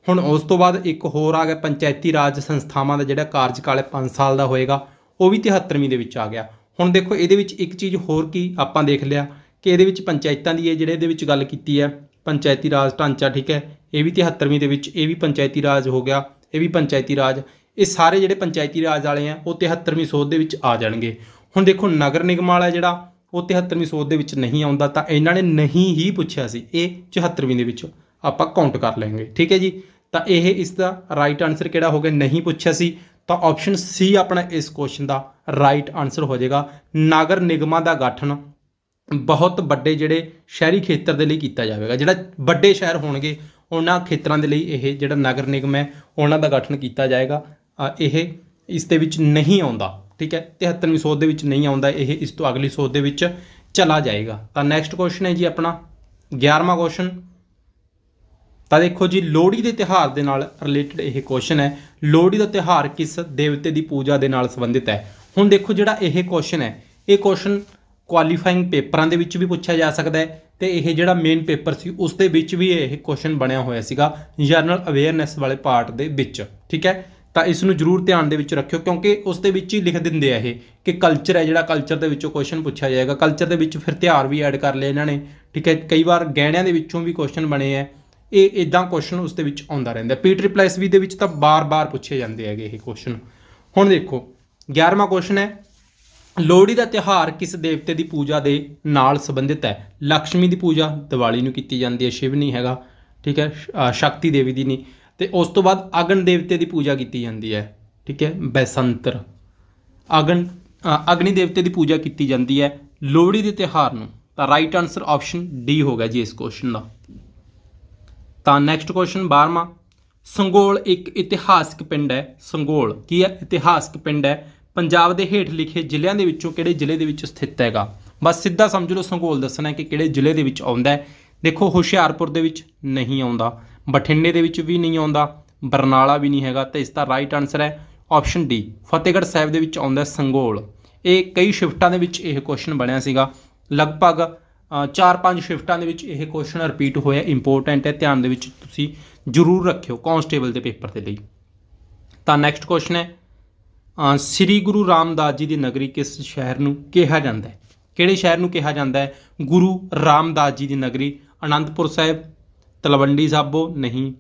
ਹੁਣ ਉਸ ਤੋਂ ਬਾਅਦ ਇੱਕ ਹੋਰ ਆ ਗਿਆ ਪੰਚਾਇਤੀ ਰਾਜ ਸੰਸਥਾਵਾਂ ਦਾ ਜਿਹੜਾ ਕਾਰਜਕਾਲ 5 ਸਾਲ ਦਾ ਹੋਏਗਾ ਉਹ ਵੀ 73ਵੀਂ ਦੇ ਵਿੱਚ ਆ ਗਿਆ ਹੁਣ ਦੇਖੋ ਇਹਦੇ ਵਿੱਚ ਇੱਕ ਚੀਜ਼ ਹੋਰ ਕੀ ਆਪਾਂ ਦੇਖ ਲਿਆ ਕਿ ਇਹਦੇ ਵਿੱਚ ਪੰਚਾਇਤਾਂ ਦੀ ਇਹ ਜਿਹੜੇ ਇਹਦੇ ਵਿੱਚ ਗੱਲ ਕੀਤੀ ਹੈ ਪੰਚਾਇਤੀ ਰਾਜ ਢਾਂਚਾ ਠੀਕ ਹੈ ਇਹ ਵੀ 73ਵੀਂ ਦੇ ਵਿੱਚ ਇਹ ਵੀ ਪੰਚਾਇਤੀ ਰਾਜ ਹੋ ਗਿਆ ਇਹ ਵੀ ਪੰਚਾਇਤੀ ਰਾਜ ਇਹ ਸਾਰੇ ਜਿਹੜੇ ਪੰਚਾਇਤੀ ਰਾਜ ਵਾਲੇ ਆ ਉਹ 73ਵੀਂ ਸੋਧ ਦੇ ਵਿੱਚ ਆ ਜਾਣਗੇ ਹੁਣ ਦੇਖੋ ਨਗਰ ਨਿਗਮ ਵਾਲਾ ਜਿਹੜਾ ਉਹ 73ਵੀਂ ਸੋਧ ਦੇ ਵਿੱਚ ਨਹੀਂ ਆਉਂਦਾ ਤਾਂ ਇਹਨਾਂ ਨੇ ਨਹੀਂ ਹੀ ਪੁੱਛਿਆ ਸੀ ਇਹ 74ਵੀਂ ਦੇ ਵਿੱਚ ਆਪਾਂ ਕਾਊਂਟ ਕਰ ਲਾਂਗੇ ਠੀਕ ਹੈ ਜੀ ਤਾਂ ਇਹ ਇਸ ਦਾ ਰਾਈਟ ਆਨਸਰ ਕਿਹੜਾ ਹੋ ਗਿਆ ਨਹੀਂ ਪੁੱਛਿਆ ਸੀ ਤਾਂ ਆਪਸ਼ਨ ਸੀ ਆਪਣਾ ਇਸ ਕੁਐਸਚਨ ਦਾ ਰਾਈਟ ਆਨਸਰ ਹੋ ਜਾਏਗਾ ਨਗਰ ਨਿਗਮਾਂ ਦਾ ਗਠਨ ਬਹੁਤ ਵੱਡੇ ਜਿਹੜੇ ਸ਼ਹਿਰੀ ਖੇਤਰ ਦੇ ਲਈ ਕੀਤਾ ਜਾਵੇਗਾ ਜਿਹੜਾ ਵੱਡੇ ਸ਼ਹਿਰ ਹੋਣਗੇ ਉਹਨਾਂ ਖੇਤਰਾਂ ਦੇ ਲਈ ਇਹ ਜਿਹੜਾ ਨਗਰ ਨਿਗਮ ਹੈ ਉਹਨਾਂ ਦਾ ਗਠਨ ਕੀਤਾ ਜਾਏਗਾ ਇਹ ਇਸ ਦੇ ਵਿੱਚ ਨਹੀਂ ਆਉਂਦਾ ਠੀਕ ਹੈ 73ਵੀਂ ਸੋਧ ਦੇ ਵਿੱਚ ਨਹੀਂ ਆਉਂਦਾ ਇਹ ਇਸ ਤੋਂ ਅਗਲੀ ਸੋਧ ਦੇ ਵਿੱਚ ਚਲਾ ਜਾਏਗਾ ਤਾਂ ਨੈਕਸਟ ਕੁਐਸਚਨ ਹੈ ਜੀ ਆਪਣਾ 11ਵਾਂ ਕੁਐਸਚਨ ਤਾਂ ਦੇਖੋ ਜੀ ਲੋਹੜੀ ਦੇ ਤਿਹਾਰ ਦੇ ਨਾਲ ਰਿਲੇਟਡ ਇਹ ਕੁਐਸਚਨ ਹੈ ਲੋਹੜੀ ਦਾ ਤਿਹਾਰ ਕਿਸ ਦੇਵਤੇ ਦੀ ਪੂਜਾ ਦੇ ਨਾਲ ਸੰਬੰਧਿਤ ਹੈ ਹੁਣ ਦੇਖੋ ਜਿਹੜਾ ਇਹ ਕੁਐਸਚਨ ਹੈ ਇਹ ਕੁਐਸਚਨ ਕੁਆਲੀਫਾਈਂਗ ਪੇਪਰਾਂ ਦੇ ਵਿੱਚ ਵੀ ਪੁੱਛਿਆ ਜਾ ਸਕਦਾ ਹੈ ਤੇ ਇਹ ਜਿਹੜਾ ਮੇਨ ਪੇਪਰ ਸੀ ਉਸ ਦੇ ਵਿੱਚ ਵੀ ਇਹ ਕੁਐਸਚਨ ਬਣਿਆ ਹੋਇਆ ਸੀਗਾ ਜਨਰਲ ਅਵੇਅਰਨੈਸ ਵਾਲੇ ਪਾਰਟ ਦੇ ਵਿੱਚ ਠੀਕ ਹੈ ਤਾਂ ਇਸ ਨੂੰ ਜ਼ਰੂਰ ਧਿਆਨ ਦੇ ਵਿੱਚ ਰੱਖਿਓ ਕਿਉਂਕਿ ਉਸ ਦੇ ਵਿੱਚ ਹੀ ਲਿਖ ਦਿੰਦੇ ਆ ਇਹ ਕਿ ਕਲਚਰ ਹੈ ਜਿਹੜਾ ਕਲਚਰ ਦੇ ਵਿੱਚੋਂ ਕੁਐਸਚਨ ਪੁੱਛਿਆ ਜਾਏਗਾ ਕਲਚਰ ਦੇ ਵਿੱਚ ਫਿਰ ਤਿਹਾਰ ਵੀ ਐਡ ਕਰ ਲਏ ਇਹਨਾਂ ਨੇ ਠੀਕ ਹੈ ਕਈ ਵਾਰ ਗਹਿਣਿਆਂ ਦੇ ਵਿੱਚੋਂ ਵੀ ਕੁਐਸਚਨ ਬਣੇ ਆ ਇਹ ਇਦਾਂ ਕੁਐਸਚਨ ਉਸ ਦੇ ਵਿੱਚ ਆਉਂਦਾ ਰਹਿੰਦਾ ਪੀਟ ਰਿਪਲਾਈਸ ਵੀ ਦੇ ਵਿੱਚ ਤਾਂ ਬਾਰ-ਬਾਰ ਪੁੱਛੇ ਜਾਂਦੇ ਹੈਗੇ ਇਹ ਕੁਐਸਚਨ ਹੁਣ ਦੇਖੋ 11ਵਾਂ ਕੁਐਸਚਨ ਹੈ ਲੋਹੜੀ ਦਾ ਤਿਹਾਰ ਕਿਸ ਦੇਵਤੇ ਦੀ ਪੂਜਾ ਦੇ ਨਾਲ ਸੰਬੰਧਿਤ ਹੈ ਲక్ష్ਮੀ ਦੀ ਪੂਜਾ ਦੀਵਾਲੀ ਨੂੰ ਕੀਤੀ ਜਾਂਦੀ ਹੈ ਸ਼ਿਵ ਨਹੀਂ ਹੈਗਾ ਠੀਕ ਹੈ ਸ਼ਕਤੀ ਦੇਵੀ ਦੀ ਨਹੀਂ ਤੇ ਉਸ ਤੋਂ ਬਾਅਦ ਅਗਨ ਦੇਵਤੇ ਦੀ ਪੂਜਾ ਕੀਤੀ ਜਾਂਦੀ ਹੈ ਠੀਕ ਹੈ ਬੈਸੰਤਰ ਅਗਨ ਅਗਨੀ ਦੇਵਤੇ ਦੀ ਪੂਜਾ ਕੀਤੀ ਜਾਂਦੀ ਹੈ ਲੋਹੜੀ ਦੇ ਤਿਹਾਰ ਨੂੰ ਤਾਂ ਰਾਈਟ ਆਨਸਰ ਆਪਸ਼ਨ ਡੀ ਹੋ ਗਿਆ ਜੀ ਇਸ ਕੁਐਸਚਨ ਦਾ ਤਾਂ ਨੈਕਸਟ ਕੁਐਸਚਨ 12ਵਾਂ ਸੰਗੋਲ ਇੱਕ ਇਤਿਹਾਸਿਕ ਪਿੰਡ ਹੈ ਸੰਗੋਲ ਕੀ ਹੈ ਇਤਿਹਾਸਿਕ ਪਿੰਡ ਹੈ ਪੰਜਾਬ ਦੇ ਹੇਠ ਲਿਖੇ ਜ਼ਿਲ੍ਹਿਆਂ ਦੇ ਵਿੱਚੋਂ ਕਿਹੜੇ ਜ਼ਿਲ੍ਹੇ ਦੇ ਵਿੱਚ ਸਥਿਤ ਹੈਗਾ ਬਸ ਸਿੱਧਾ ਸਮਝ ਲਓ ਸੰਗੋਲ ਦੱਸਣਾ ਹੈ ਕਿ ਕਿਹੜੇ ਜ਼ਿਲ੍ਹੇ ਦੇ ਵਿੱਚ ਆਉਂਦਾ ਹੈ ਦੇਖੋ ਹੁਸ਼ਿਆਰਪੁਰ ਦੇ ਵਿੱਚ ਨਹੀਂ ਆਉਂਦਾ ਬਠਿੰਡੇ ਦੇ ਵਿੱਚ ਵੀ ਨਹੀਂ ਆਉਂਦਾ ਬਰਨਾਲਾ ਵੀ ਨਹੀਂ ਹੈਗਾ ਤੇ ਇਸ ਦਾ ਰਾਈਟ ਆਨਸਰ ਹੈ ਆਪਸ਼ਨ ਡੀ ਫਤਿਹਗੜ੍ਹ ਸਾਹਿਬ ਦੇ ਵਿੱਚ ਆਉਂਦਾ ਸੰਗੋਲ ਇਹ ਕਈ ਸ਼ਿਫਟਾਂ ਦੇ ਵਿੱਚ ਇਹ ਕੁਐਸਚਨ ਬਣਿਆ ਸੀਗਾ ਲਗਭਗ 4-5 ਸ਼ਿਫਟਾਂ ਦੇ ਵਿੱਚ ਇਹ ਕੁਐਸਚਨ ਰਿਪੀਟ ਹੋਇਆ ਇੰਪੋਰਟੈਂਟ ਹੈ ਧਿਆਨ ਦੇ ਵਿੱਚ ਤੁਸੀਂ ਜ਼ਰੂਰ ਰੱਖਿਓ ਕਾਂਸਟੇਬਲ ਦੇ ਪੇਪਰ ਦੇ ਲਈ ਤਾਂ ਨੈਕਸਟ ਕੁਐਸਚਨ ਹੈ ਸ੍ਰੀ ਗੁਰੂ ਰਾਮਦਾਸ ਜੀ ਦੀ ਨਗਰੀ ਕਿਸ ਸ਼ਹਿਰ ਨੂੰ ਕਿਹਾ ਜਾਂਦਾ ਹੈ ਕਿਹੜੇ ਸ਼ਹਿਰ ਨੂੰ ਕਿਹਾ ਜਾਂਦਾ ਹੈ ਗੁਰੂ ਰਾਮਦਾਸ ਜੀ ਦੀ ਨਗਰੀ ਅਨੰਦਪੁਰ ਸਾਹਿਬ ਤਲਵੰਡੀ ਸਾਬੋ ਨਹੀਂ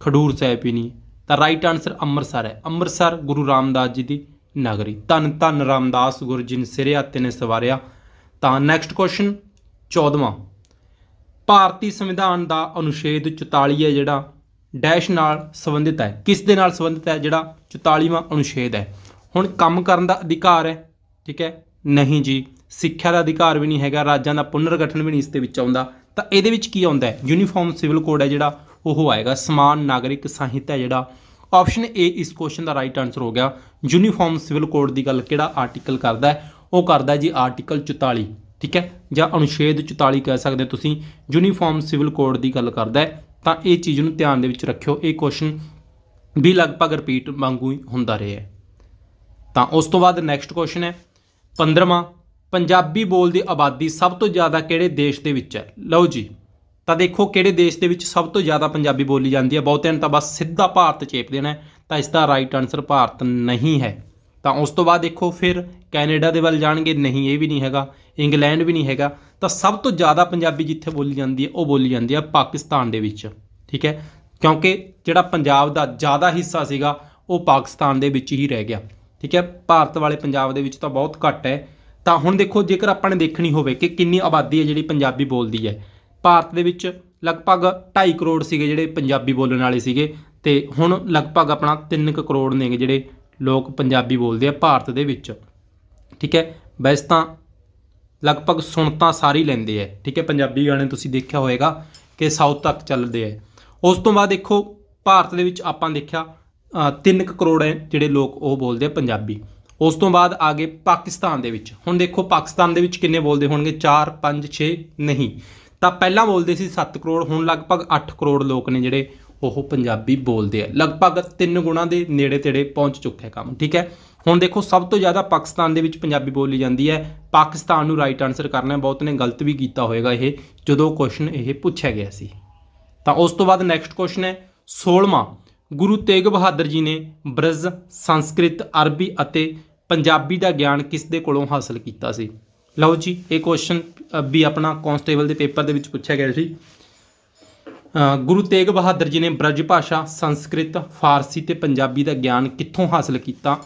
ਖਡੂਰ ਸਾਹਿਬ ਹੀ ਨਹੀਂ ਤਾਂ ਰਾਈਟ ਆਨਸਰ ਅੰਮ੍ਰਿਤਸਰ ਹੈ ਅੰਮ੍ਰਿਤਸਰ ਗੁਰੂ ਰਾਮਦਾਸ ਜੀ ਦੀ ਨਗਰੀ ਤਨ ਤਨ ਰਾਮਦਾਸ ਗੁਰੂ ਸਿਰਿਆ ਤੇ ਨੇ ਸਵਾਰਿਆ ਤਾਂ ਨੈਕਸਟ ਕੁਐਸਚਨ 14ਵਾਂ ਭਾਰਤੀ ਸੰਵਿਧਾਨ ਦਾ ਅਨੁਛੇਦ 44 ਹੈ ਜਿਹੜਾ ਡੈਸ਼ ਨਾਲ ਸੰਬੰਧਿਤ ਹੈ ਕਿਸ ਦੇ ਨਾਲ ਸੰਬੰਧਿਤ ਹੈ ਜਿਹੜਾ 44ਵਾਂ ਅਨੁਛੇਦ ਹੈ ਹੁਣ ਕੰਮ ਕਰਨ ਦਾ ਅਧਿਕਾਰ ਹੈ ਠੀਕ ਹੈ ਨਹੀਂ ਜੀ ਸਿੱਖਿਆ ਦਾ ਅਧਿਕਾਰ ਵੀ ਨਹੀਂ ਹੈਗਾ ਰਾਜਾਂ ਦਾ ਪੁਨਰਗਠਨ ਵੀ ਨਹੀਂ ਇਸ ਦੇ ਵਿੱਚ ਆਉਂਦਾ ਤਾਂ ਇਹਦੇ ਵਿੱਚ ਕੀ ਆਉਂਦਾ ਹੈ ਯੂਨੀਫਾਰਮ ਸਿਵਲ ਕੋਡ ਹੈ ਜਿਹੜਾ ਉਹ ਆਏਗਾ ਸਮਾਨ ਨਾਗਰਿਕ ਸੰਹਿਤਾ ਹੈ ਜਿਹੜਾ ਆਪਸ਼ਨ ਏ ਇਸ ਕੁਐਸਚਨ ਦਾ ਰਾਈਟ ਆਨਸਰ ਹੋ ਗਿਆ ਯੂਨੀਫਾਰਮ ਸਿਵਲ ਕੋਡ ਦੀ ਗੱਲ ਕਿਹੜਾ ਆਰਟੀਕਲ ਕਰਦਾ ਹੈ ਉਹ ਕਰਦਾ ਜੀ ਆਰਟੀਕਲ 44 ਠੀਕ ਹੈ ਜਾਂ ਅਨੁਛੇਦ 44 ਕਹਿ ਸਕਦੇ ਤੁਸੀਂ ਯੂਨੀਫਾਰਮ ਸਿਵਲ ਕੋਡ ਦੀ ਗੱਲ ਕਰਦਾ ਹੈ ਤਾਂ ਇਹ ਚੀਜ਼ ਨੂੰ ਧਿਆਨ ਦੇ ਵਿੱਚ ਰੱਖਿਓ ਇਹ ਕੁਐਸਚਨ ਵੀ ਲਗਭਗ ਰਿਪੀਟ ਵਾਂਗੂ ਹੀ ਹੁੰਦਾ ਰਿਹਾ ਤਾਂ ਉਸ ਤੋਂ ਬਾਅਦ ਨੈਕਸਟ ਕੁਐਸਚਨ ਹੈ 15ਵਾਂ ਪੰਜਾਬੀ ਬੋਲਦੀ ਆਬਾਦੀ ਸਭ ਤੋਂ ਜ਼ਿਆਦਾ ਕਿਹੜੇ ਦੇਸ਼ ਦੇ ਵਿੱਚ ਹੈ ਲਓ ਜੀ ਤਾਂ ਦੇਖੋ ਕਿਹੜੇ ਦੇਸ਼ ਦੇ ਵਿੱਚ ਸਭ ਤੋਂ ਜ਼ਿਆਦਾ ਪੰਜਾਬੀ ਬੋਲੀ ਜਾਂਦੀ ਹੈ ਬਹੁਤਿਆਂ ਨੇ ਤਾਂ ਬਸ ਸਿੱਧਾ ਭਾਰਤ ਚੇਪ ਦੇਣਾ ਤਾਂ ਇਸ ਦਾ ਰਾਈਟ ਆਨਸਰ ਭਾਰਤ ਨਹੀਂ ਹੈ ਤਾਂ ਉਸ ਤੋਂ ਬਾਅਦ ਦੇਖੋ ਫਿਰ ਕੈਨੇਡਾ ਦੇ ਵੱਲ ਜਾਣਗੇ ਨਹੀਂ ਇਹ ਵੀ ਨਹੀਂ ਹੈਗਾ ਇੰਗਲੈਂਡ ਵੀ ਨਹੀਂ ਹੈਗਾ ਤਾਂ ਸਭ ਤੋਂ ਜ਼ਿਆਦਾ ਪੰਜਾਬੀ ਜਿੱਥੇ ਬੋਲੀ ਜਾਂਦੀ ਹੈ ਉਹ ਬੋਲੀ ਜਾਂਦੀ ਹੈ ਪਾਕਿਸਤਾਨ ਦੇ ਵਿੱਚ ਠੀਕ ਹੈ ਕਿਉਂਕਿ ਜਿਹੜਾ ਪੰਜਾਬ ਦਾ ਜ਼ਿਆਦਾ ਹਿੱਸਾ ਸੀਗਾ ਉਹ ਪਾਕਿਸਤਾਨ ਦੇ ਵਿੱਚ ਹੀ ਰਹਿ ਗਿਆ ਠੀਕ ਹੈ ਭਾਰਤ ਵਾਲੇ ਪੰਜਾਬ ਦੇ ਵਿੱਚ ਤਾਂ ਬਹੁਤ ਘੱਟ ਹੈ ਤਾਂ ਹੁਣ ਦੇਖੋ ਜੇਕਰ ਆਪਾਂ ਨੇ ਦੇਖਣੀ ਹੋਵੇ ਕਿ ਕਿੰਨੀ ਆਬਾਦੀ ਹੈ ਜਿਹੜੀ ਪੰਜਾਬੀ ਬੋਲਦੀ ਹੈ ਭਾਰਤ ਦੇ ਵਿੱਚ ਲਗਭਗ 2.5 ਕਰੋੜ ਸੀਗੇ ਜਿਹੜੇ ਪੰਜਾਬੀ ਬੋਲਣ ਵਾਲੇ ਸੀਗੇ ਤੇ ਹੁਣ ਲਗਭਗ ਆਪਣਾ 3 ਕਰੋੜ ਨੇਗੇ ਜਿਹੜੇ ਲੋਕ ਪੰਜਾਬੀ ਬੋਲਦੇ ਆ ਭਾਰਤ ਦੇ ਵਿੱਚ ਠੀਕ ਹੈ ਵੈਸੇ ਤਾਂ ਲਗਭਗ ਸੁਣਤਾ ਸਾਰੀ ਲੈਂਦੇ ਆ ਠੀਕ ਹੈ ਪੰਜਾਬੀ ਗਾਣੇ ਤੁਸੀਂ ਦੇਖਿਆ ਹੋਵੇਗਾ ਕਿ ਸਾਊਥ ਤੱਕ ਚੱਲਦੇ ਆ ਉਸ ਤੋਂ ਬਾਅਦ ਦੇਖੋ ਭਾਰਤ ਦੇ ਵਿੱਚ ਆਪਾਂ ਦੇਖਿਆ 3 ਕਰੋੜ ਜਿਹੜੇ ਲੋਕ ਉਹ ਬੋਲਦੇ ਆ ਪੰਜਾਬੀ ਉਸ ਤੋਂ ਬਾਅਦ ਗਏ ਪਾਕਿਸਤਾਨ ਦੇ ਵਿੱਚ ਹੁਣ ਦੇਖੋ ਪਾਕਿਸਤਾਨ ਦੇ ਵਿੱਚ ਕਿੰਨੇ ਬੋਲਦੇ ਹੋਣਗੇ 4 5 6 ਨਹੀਂ ਤਾਂ ਪਹਿਲਾਂ ਬੋਲਦੇ ਸੀ 7 ਕਰੋੜ ਹੁਣ ਲਗਭਗ 8 ਕਰੋੜ ਲੋਕ ਨੇ ਜਿਹੜੇ ਉਹ ਪੰਜਾਬੀ ਬੋਲਦੇ ਆ ਲਗਭਗ 3 ਗੁਣਾ ਦੇ ਨੇੜੇ ਤੇੜੇ ਪਹੁੰਚ ਚੁੱਕਿਆ ਕੰਮ ਠੀਕ ਹੈ ਹੁਣ ਦੇਖੋ ਸਭ ਤੋਂ ਜ਼ਿਆਦਾ ਪਾਕਿਸਤਾਨ ਦੇ ਵਿੱਚ ਪੰਜਾਬੀ ਬੋਲੀ ਜਾਂਦੀ ਹੈ ਪਾਕਿਸਤਾਨ ਨੂੰ ਰਾਈਟ ਆਨਸਰ ਕਰਨਾ ਹੈ ਬਹੁਤ ਨੇ ਗਲਤ ਵੀ ਕੀਤਾ ਹੋਏਗਾ ਇਹ ਜਦੋਂ ਕੁਐਸਚਨ ਇਹ ਪੁੱਛਿਆ ਗਿਆ ਸੀ ਤਾਂ ਉਸ ਤੋਂ ਬਾਅਦ ਨੈਕਸਟ ਕੁਐਸਚਨ ਹੈ 16ਵਾਂ ਗੁਰੂ ਤੇਗ ਬਹਾਦਰ ਜੀ ਨੇ ਬ੍ਰਜ ਸੰਸਕ੍ਰਿਤ ਅਰਬੀ ਅਤੇ ਪੰਜਾਬੀ ਦਾ ਗਿਆਨ ਕਿਸ ਦੇ ਕੋਲੋਂ ਹਾਸਲ ਕੀਤਾ ਸੀ ਲਓ ਜੀ ਇਹ ਕੁਐਸਚਨ ਵੀ ਆਪਣਾ ਕਾਂਸਟੇਬਲ ਦੇ ਪੇਪਰ ਦੇ ਵਿੱਚ ਪੁੱਛਿਆ ਗਿਆ ਸੀ ਗੁਰੂ ਤੇਗ ਬਹਾਦਰ ਜੀ ਨੇ ਬ੍ਰਜ ਭਾਸ਼ਾ ਸੰਸਕ੍ਰਿਤ ਫਾਰਸੀ ਤੇ ਪੰਜਾਬੀ ਦਾ ਗਿਆਨ ਕਿੱਥੋਂ ਹਾਸਲ ਕੀਤਾ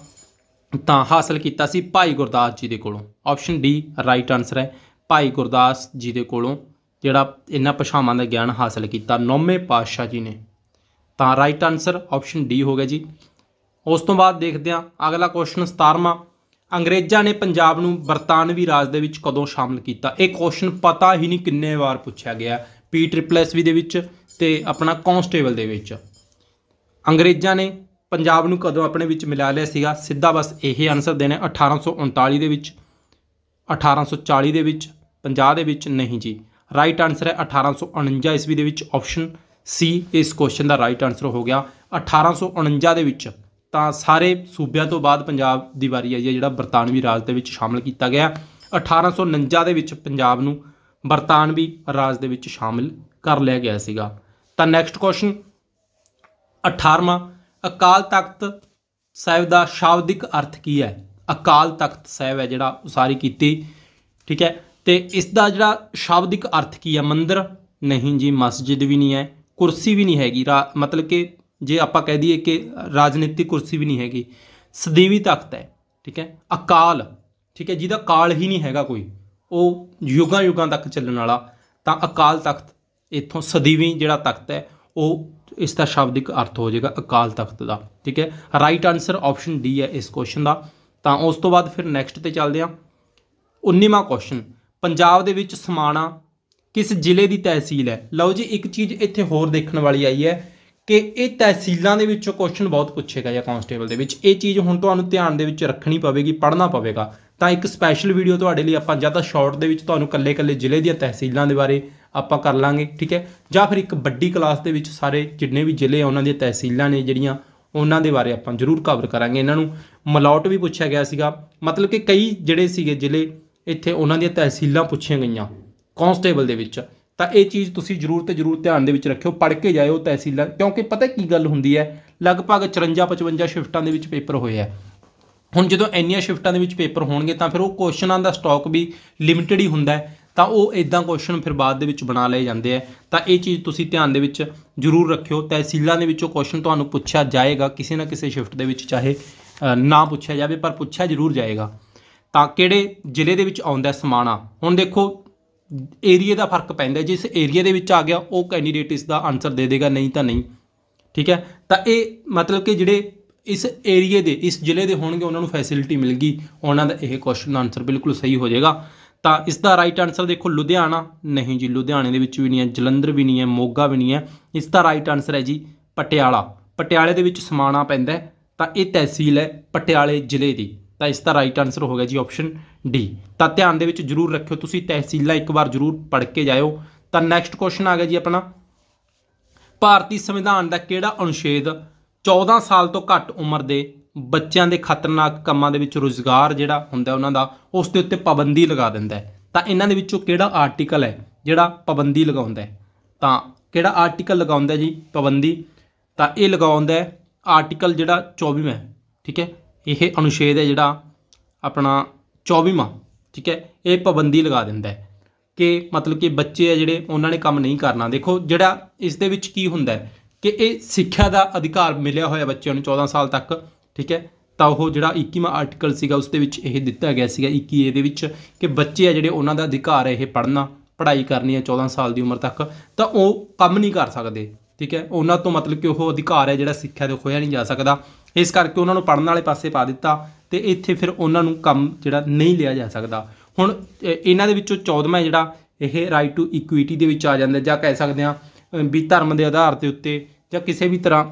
ਤਾਂ ਹਾਸਲ ਕੀਤਾ ਸੀ ਭਾਈ ਗੁਰਦਾਸ ਜੀ ਦੇ ਕੋਲੋਂ ਆਪਸ਼ਨ ਡੀ ਰਾਈਟ ਆਨਸਰ ਹੈ ਭਾਈ ਗੁਰਦਾਸ ਜੀ ਦੇ ਕੋਲੋਂ ਜਿਹੜਾ ਇਹਨਾਂ ਭਾਸ਼ਾਵਾਂ ਦਾ ਗਿਆਨ ਹਾਸਲ ਕੀਤਾ ਨੌਵੇਂ ਪਾਤਸ਼ਾਹ ਜੀ ਨੇ ਤਾਂ ਰਾਈਟ ਆਨਸਰ ਆਪਸ਼ਨ ਡੀ ਹੋ ਗਿਆ ਜੀ ਉਸ ਤੋਂ ਬਾਅਦ ਦੇਖਦੇ ਆ ਅਗਲਾ ਕੁਐਸਚਨ 17ਵਾਂ ਅੰਗਰੇਜ਼ਾਂ ਨੇ ਪੰਜਾਬ ਨੂੰ ਬਰਤਾਨਵੀ ਰਾਜ ਦੇ ਵਿੱਚ ਕਦੋਂ ਸ਼ਾਮਲ ਕੀਤਾ ਇਹ ਕੁਐਸਚਨ ਪਤਾ ਹੀ ਨਹੀਂ ਕਿੰਨੇ ਵਾਰ ਪੁੱਛਿਆ ਗਿਆ ਪੀ ਟ੍ਰਿਪਲ ਐਸ ਵੀ ਦੇ ਵਿੱਚ ਤੇ ਆਪਣਾ ਕਾਂਸਟੇਬਲ ਦੇ ਵਿੱਚ ਅੰਗਰੇਜ਼ਾਂ ਨੇ ਪੰਜਾਬ ਨੂੰ ਕਦੋਂ ਆਪਣੇ ਵਿੱਚ ਮਿਲਾ ਲਿਆ ਸੀਗਾ ਸਿੱਧਾ ਬਸ ਇਹ ਆਨਸਰ ਦੇਣਾ 1839 ਦੇ ਵਿੱਚ 1840 ਦੇ ਵਿੱਚ 50 ਦੇ ਵਿੱਚ ਨਹੀਂ ਜੀ ਰਾਈਟ ਆਨਸਰ ਹੈ 1849 ਈਸਵੀ ਦੇ ਵਿੱਚ ਆਪਸ਼ਨ ਸੀ ਇਸ ਕੁਐਸਚਨ ਦਾ ਰਾਈਟ ਆਨਸਰ ਹੋ ਗਿਆ 1849 ਦੇ ਵਿੱਚ ਤਾਂ ਸਾਰੇ ਸੂਬਿਆਂ ਤੋਂ ਬਾਅਦ ਪੰਜਾਬ ਦੀ ਵਾਰੀ ਆਈ ਹੈ ਜਿਹੜਾ ਬਰਤਾਨਵੀ ਰਾਜ ਦੇ ਵਿੱਚ ਸ਼ਾਮਲ ਕੀਤਾ ਗਿਆ 1849 ਦੇ ਵਿੱਚ ਪੰਜਾਬ ਨੂੰ ਬਰਤਾਨਵੀ ਰਾਜ ਦੇ ਵਿੱਚ ਸ਼ਾਮਿਲ ਕਰ ਲਿਆ ਗਿਆ ਸੀਗਾ ਤਾਂ ਨੈਕਸਟ ਕੁਐਸਚਨ 18ਵਾਂ ਅਕਾਲ ਤਖਤ ਸਾਹਿਬ ਦਾ ਸ਼ਾਬਦਿਕ ਅਰਥ ਕੀ ਹੈ ਅਕਾਲ ਤਖਤ ਸਾਹਿਬ ਹੈ ਜਿਹੜਾ ਉਸਾਰੀ ਕੀਤੀ ਠੀਕ ਹੈ ਤੇ ਇਸ ਦਾ ਜਿਹੜਾ ਸ਼ਾਬਦਿਕ ਅਰਥ ਕੀ ਹੈ ਮੰਦਿਰ ਨਹੀਂ ਜੀ ਮਸਜਿਦ ਵੀ ਨਹੀਂ ਹੈ ਕੁਰਸੀ ਵੀ ਨਹੀਂ ਹੈਗੀ ਮਤਲਬ ਕਿ ਜੇ ਆਪਾਂ ਕਹਿ ਦਈਏ ਕਿ ਰਾਜਨੀਤਿਕ ਕੁਰਸੀ ਵੀ ਨਹੀਂ ਹੈਗੀ ਸਦੀਵੀ ਤਖਤ ਹੈ ਠੀਕ ਹੈ ਅਕਾਲ ਠੀਕ ਹੈ ਜਿਹਦਾ ਕਾਲ ਹੀ ਨਹੀਂ ਹੈਗਾ ਕੋਈ ਉਹ ਯੁਗਾਂ ਯੁਗਾਂ ਤੱਕ ਚੱਲਣ ਵਾਲਾ ਤਾਂ ਅਕਾਲ ਤਖਤ ਇਥੋਂ ਸਦੀਵੀ ਜਿਹੜਾ ਤਖਤ ਹੈ ਉਹ ਇਸ ਦਾ ਸ਼ਬਦਿਕ ਅਰਥ ਹੋ ਜਾਏਗਾ ਅਕਾਲ ਤਖਤ ਦਾ ਠੀਕ ਹੈ ਰਾਈਟ ਆਨਸਰ ਆਪਸ਼ਨ ਡੀ ਹੈ ਇਸ ਕੁਐਸਚਨ ਦਾ ਤਾਂ ਉਸ ਤੋਂ ਬਾਅਦ ਫਿਰ ਨੈਕਸਟ ਤੇ ਚੱਲਦੇ ਹਾਂ 19ਵਾਂ ਕੁਐਸਚਨ ਪੰਜਾਬ ਦੇ ਵਿੱਚ ਸਮਾਣਾ ਕਿਸ ਜ਼ਿਲ੍ਹੇ ਦੀ ਤਹਿਸੀਲ ਹੈ ਲਓ ਜੀ ਇੱਕ ਚੀਜ਼ ਇੱਥੇ ਹੋਰ ਦੇਖਣ ਵਾਲੀ ਆਈ ਹੈ ਕਿ ਇਹ ਤਹਿਸੀਲਾਂ ਦੇ ਵਿੱਚੋਂ ਕੁਐਸਚਨ ਬਹੁਤ ਪੁੱਛੇਗਾ ਜਾਂ ਕਾਂਸਟੇਬਲ ਦੇ ਵਿੱਚ ਇਹ ਚੀਜ਼ ਹੁਣ ਤੁਹਾਨੂੰ ਧਿਆਨ ਦੇ ਵਿੱਚ ਰੱਖਣੀ ਪਵੇਗੀ ਪੜ੍ਹਨਾ ਪਵੇਗਾ ਤਾਂ ਇੱਕ ਸਪੈਸ਼ਲ ਵੀਡੀਓ ਤੁਹਾਡੇ ਲਈ ਆਪਾਂ ਜਾਂ ਤਾਂ ਸ਼ਾਰਟ ਦੇ ਵਿੱਚ ਤੁਹਾਨੂੰ ਕੱਲੇ-ਕੱਲੇ ਜ਼ਿਲ੍ਹੇ ਦੀਆਂ ਤਹਿਸੀਲਾਂ ਦੇ ਬਾਰੇ ਆਪਾਂ ਕਰ ਲਾਂਗੇ ਠੀਕ ਹੈ ਜਾਂ ਫਿਰ ਇੱਕ ਵੱਡੀ ਕਲਾਸ ਦੇ ਵਿੱਚ ਸਾਰੇ ਜਿੰਨੇ ਵੀ ਜ਼ਿਲ੍ਹੇ ਉਹਨਾਂ ਦੀਆਂ ਤਹਿਸੀਲਾਂ ਨੇ ਜਿਹੜੀਆਂ ਉਹਨਾਂ ਦੇ ਬਾਰੇ ਆਪਾਂ ਜ਼ਰੂਰ ਕਵਰ ਕਰਾਂਗੇ ਇਹਨਾਂ ਨੂੰ ਮਲੌਟ ਵੀ ਪੁੱਛਿਆ ਗਿਆ ਸੀਗਾ ਮਤਲਬ ਕਿ ਕਈ ਜਿਹੜੇ ਸੀਗੇ ਜ਼ਿਲ੍ਹੇ ਇੱਥੇ ਉਹਨਾਂ ਦੀਆਂ ਤਹਿਸੀਲਾਂ ਪੁੱਛੀਆਂ ਗਈਆਂ ਕਾਂਸਟੇਬਲ ਦੇ ਵਿੱਚ ਤਾਂ ਇਹ ਚੀਜ਼ ਤੁਸੀਂ ਜ਼ਰੂਰ ਤੇ ਜ਼ਰੂਰ ਧਿਆਨ ਦੇ ਵਿੱਚ ਰੱਖਿਓ ਪੜ੍ਹ ਕੇ ਜਾਇਓ ਤਹਿਸੀਲਾਂ ਕਿਉਂਕਿ ਪਤਾ ਕੀ ਗੱਲ ਹੁੰਦੀ ਹੈ ਲਗਭਗ 54 55 ਸ਼ਿਫਟਾਂ ਦੇ ਵਿੱਚ ਪੇਪਰ ਹੋਏ ਆ ਹੁਣ ਜਦੋਂ ਇੰਨੀਆਂ ਸ਼ਿਫਟਾਂ ਦੇ ਵਿੱਚ ਪੇਪਰ ਹੋਣਗੇ ਤਾਂ ਫਿਰ ਉਹ ਕੁਐਸਚਨਾਂ ਦਾ ਸਟਾਕ ਵੀ ਲਿਮਿਟਿਡ ਹੀ ਹੁੰਦਾ ਹੈ ਤਾਂ ਉਹ ਇਦਾਂ ਕੁਐਸਚਨ ਫਿਰ ਬਾਅਦ ਦੇ ਵਿੱਚ ਬਣਾ ਲਏ ਜਾਂਦੇ ਆ ਤਾਂ ਇਹ ਚੀਜ਼ ਤੁਸੀਂ ਧਿਆਨ ਦੇ ਵਿੱਚ ਜ਼ਰੂਰ ਰੱਖਿਓ ਤਹਿਸੀਲਾਂ ਦੇ ਵਿੱਚੋਂ ਕੁਐਸਚਨ ਤੁਹਾਨੂੰ ਪੁੱਛਿਆ ਜਾਏਗਾ ਕਿਸੇ ਨਾ ਕਿਸੇ ਸ਼ਿਫਟ ਦੇ ਵਿੱਚ ਚਾਹੇ ਨਾ ਪੁੱਛਿਆ ਜਾਵੇ ਪਰ ਪੁੱਛਿਆ ਜ਼ਰੂਰ ਜਾਏਗਾ ਤਾਂ ਕਿਹੜੇ ਜ਼ਿਲ੍ਹੇ ਦੇ ਵਿੱਚ ਆਉਂਦਾ ਸਮਾਣਾ ਹੁਣ ਦੇਖੋ ਏਰੀਆ ਦਾ ਫਰਕ ਪੈਂਦਾ ਜਿਸ ਏਰੀਆ ਦੇ ਵਿੱਚ ਆ ਗਿਆ ਉਹ ਕੈਂਡੀਡੇਟ ਇਸ ਦਾ ਆਨਸਰ ਦੇ ਦੇਗਾ ਨਹੀਂ ਤਾਂ ਨਹੀਂ ਠੀਕ ਹੈ ਤਾਂ ਇਹ ਮਤਲਬ ਕਿ ਜਿਹੜੇ ਇਸ ਏਰੀਏ ਦੇ ਇਸ ਜ਼ਿਲ੍ਹੇ ਦੇ ਹੋਣਗੇ ਉਹਨਾਂ ਨੂੰ ਫੈਸਿਲਿਟੀ ਮਿਲ ਗਈ ਉਹਨਾਂ ਦਾ ਇਹ ਕੁਐਸਚਨ ਆਨਸਰ ਬਿਲਕੁਲ ਸਹੀ ਹੋ ਜਾਏਗਾ ਤਾਂ ਇਸ ਦਾ ਰਾਈਟ ਆਨਸਰ ਦੇਖੋ ਲੁਧਿਆਣਾ ਨਹੀਂ ਜੀ ਲੁਧਿਆਣੇ ਦੇ ਵਿੱਚ ਵੀ ਨਹੀਂ ਹੈ ਜਲੰਧਰ ਵੀ ਨਹੀਂ ਹੈ ਮੋਗਾ ਵੀ ਨਹੀਂ ਹੈ ਇਸ ਦਾ ਰਾਈਟ ਆਨਸਰ ਹੈ ਜੀ ਪਟਿਆਲਾ ਪਟਿਆਲੇ ਦੇ ਵਿੱਚ ਸਮਾਣਾ ਪੈਂਦਾ ਤਾਂ ਇਹ ਤਹਿਸੀਲ ਹੈ ਪਟਿਆਲੇ ਜ਼ਿਲ੍ਹੇ ਦੀ ਤਾਂ ਇਸ ਦਾ ਰਾਈਟ ਆਨਸਰ ਹੋ ਗਿਆ ਜੀ ਆਪਸ਼ਨ ਡੀ ਤਾਂ ਧਿਆਨ ਦੇ ਵਿੱਚ ਜ਼ਰੂਰ ਰੱਖਿਓ ਤੁਸੀਂ ਤਹਿਸੀਲਾਂ ਇੱਕ ਵਾਰ ਜ਼ਰੂਰ ਪੜ੍ਹ ਕੇ ਜਾਇਓ ਤਾਂ ਨੈਕਸਟ ਕੁਐਸਚਨ ਆ ਗਿਆ ਜੀ ਆਪਣਾ ਭਾਰਤੀ ਸੰਵਿਧਾਨ ਦਾ ਕਿਹੜਾ ਅਨੁਛੇਦ 14 ਸਾਲ ਤੋਂ ਘੱਟ ਉਮਰ ਦੇ ਬੱਚਿਆਂ ਦੇ ਖਤਰਨਾਕ ਕੰਮਾਂ ਦੇ ਵਿੱਚ ਰੋਜ਼ਗਾਰ ਜਿਹੜਾ ਹੁੰਦਾ ਉਹਨਾਂ ਦਾ ਉਸ ਦੇ ਉੱਤੇ ਪਾਬੰਦੀ ਲਗਾ ਦਿੰਦਾ ਹੈ ਤਾਂ ਇਹਨਾਂ ਦੇ ਵਿੱਚੋਂ ਕਿਹੜਾ ਆਰਟੀਕਲ ਹੈ ਜਿਹੜਾ ਪਾਬੰਦੀ ਲਗਾਉਂਦਾ ਹੈ ਤਾਂ ਕਿਹੜਾ ਆਰਟੀਕਲ ਲਗਾਉਂਦਾ ਜੀ ਪਾਬੰਦੀ ਤਾਂ ਇਹ ਲਗਾਉਂਦਾ ਹੈ ਆਰਟੀਕਲ ਜਿਹੜਾ 24ਵਾਂ ਠੀਕ ਹੈ ਇਹ ਅਨੁਛੇਦ ਹੈ ਜਿਹੜਾ ਆਪਣਾ 24ਵਾਂ ਠੀਕ ਹੈ ਇਹ ਪਾਬੰਦੀ ਲਗਾ ਦਿੰਦਾ ਹੈ ਕਿ ਮਤਲਬ ਕਿ ਬੱਚੇ ਆ ਜਿਹੜੇ ਉਹਨਾਂ ਨੇ ਕੰਮ ਨਹੀਂ ਕਰਨਾ ਦੇਖੋ ਜਿਹੜਾ ਇਸ ਦੇ ਵਿੱਚ ਕੀ ਹੁੰਦਾ ਹੈ ਕਿ ਇਹ ਸਿੱਖਿਆ ਦਾ ਅਧਿਕਾਰ ਮਿਲਿਆ ਹੋਇਆ ਬੱਚਿਆਂ ਨੂੰ 14 ਸਾਲ ਤੱਕ ਠੀਕ ਹੈ ਤਾਂ ਉਹ ਜਿਹੜਾ 21ਵਾਂ ਆਰਟੀਕਲ ਸੀਗਾ ਉਸ ਦੇ ਵਿੱਚ ਇਹ ਦਿੱਤਾ ਗਿਆ ਸੀਗਾ 21 ਏ ਦੇ ਵਿੱਚ ਕਿ ਬੱਚੇ ਆ ਜਿਹੜੇ ਉਹਨਾਂ ਦਾ ਅਧਿਕਾਰ ਹੈ ਇਹ ਪੜ੍ਹਨਾ ਪੜ੍ਹਾਈ ਕਰਨੀ ਹੈ 14 ਸਾਲ ਦੀ ਉਮਰ ਤੱਕ ਤਾਂ ਉਹ ਕੰਮ ਨਹੀਂ ਕਰ ਸਕਦੇ ਠੀਕ ਹੈ ਉਹਨਾਂ ਤੋਂ ਮਤਲਬ ਕਿ ਉਹ ਅਧਿਕਾਰ ਹੈ ਜਿਹੜਾ ਸਿੱਖਿਆ ਦੇ ਖੋਇਆ ਨਹੀਂ ਜਾ ਸਕਦਾ ਇਸ ਕਰਕੇ ਉਹਨਾਂ ਨੂੰ ਪੜਨ ਵਾਲੇ ਪਾਸੇ ਪਾ ਦਿੱਤਾ ਤੇ ਇੱਥੇ ਫਿਰ ਉਹਨਾਂ ਨੂੰ ਕੰਮ ਜਿਹੜਾ ਨਹੀਂ ਲਿਆ ਜਾ ਸਕਦਾ ਹੁਣ ਇਹਨਾਂ ਦੇ ਵਿੱਚੋਂ 14ਵਾਂ ਜਿਹੜਾ ਇਹ ਰਾਈਟ ਟੂ ਇਕੁਇਟੀ ਦੇ ਵਿੱਚ ਆ ਜਾਂਦਾ ਜਾਂ ਕਹਿ ਸਕਦੇ ਆ ਵੀ ਧਰਮ ਦੇ ਆਧਾਰ ਤੇ ਉੱਤੇ ਜਾਂ ਕਿਸੇ ਵੀ ਤਰ੍ਹਾਂ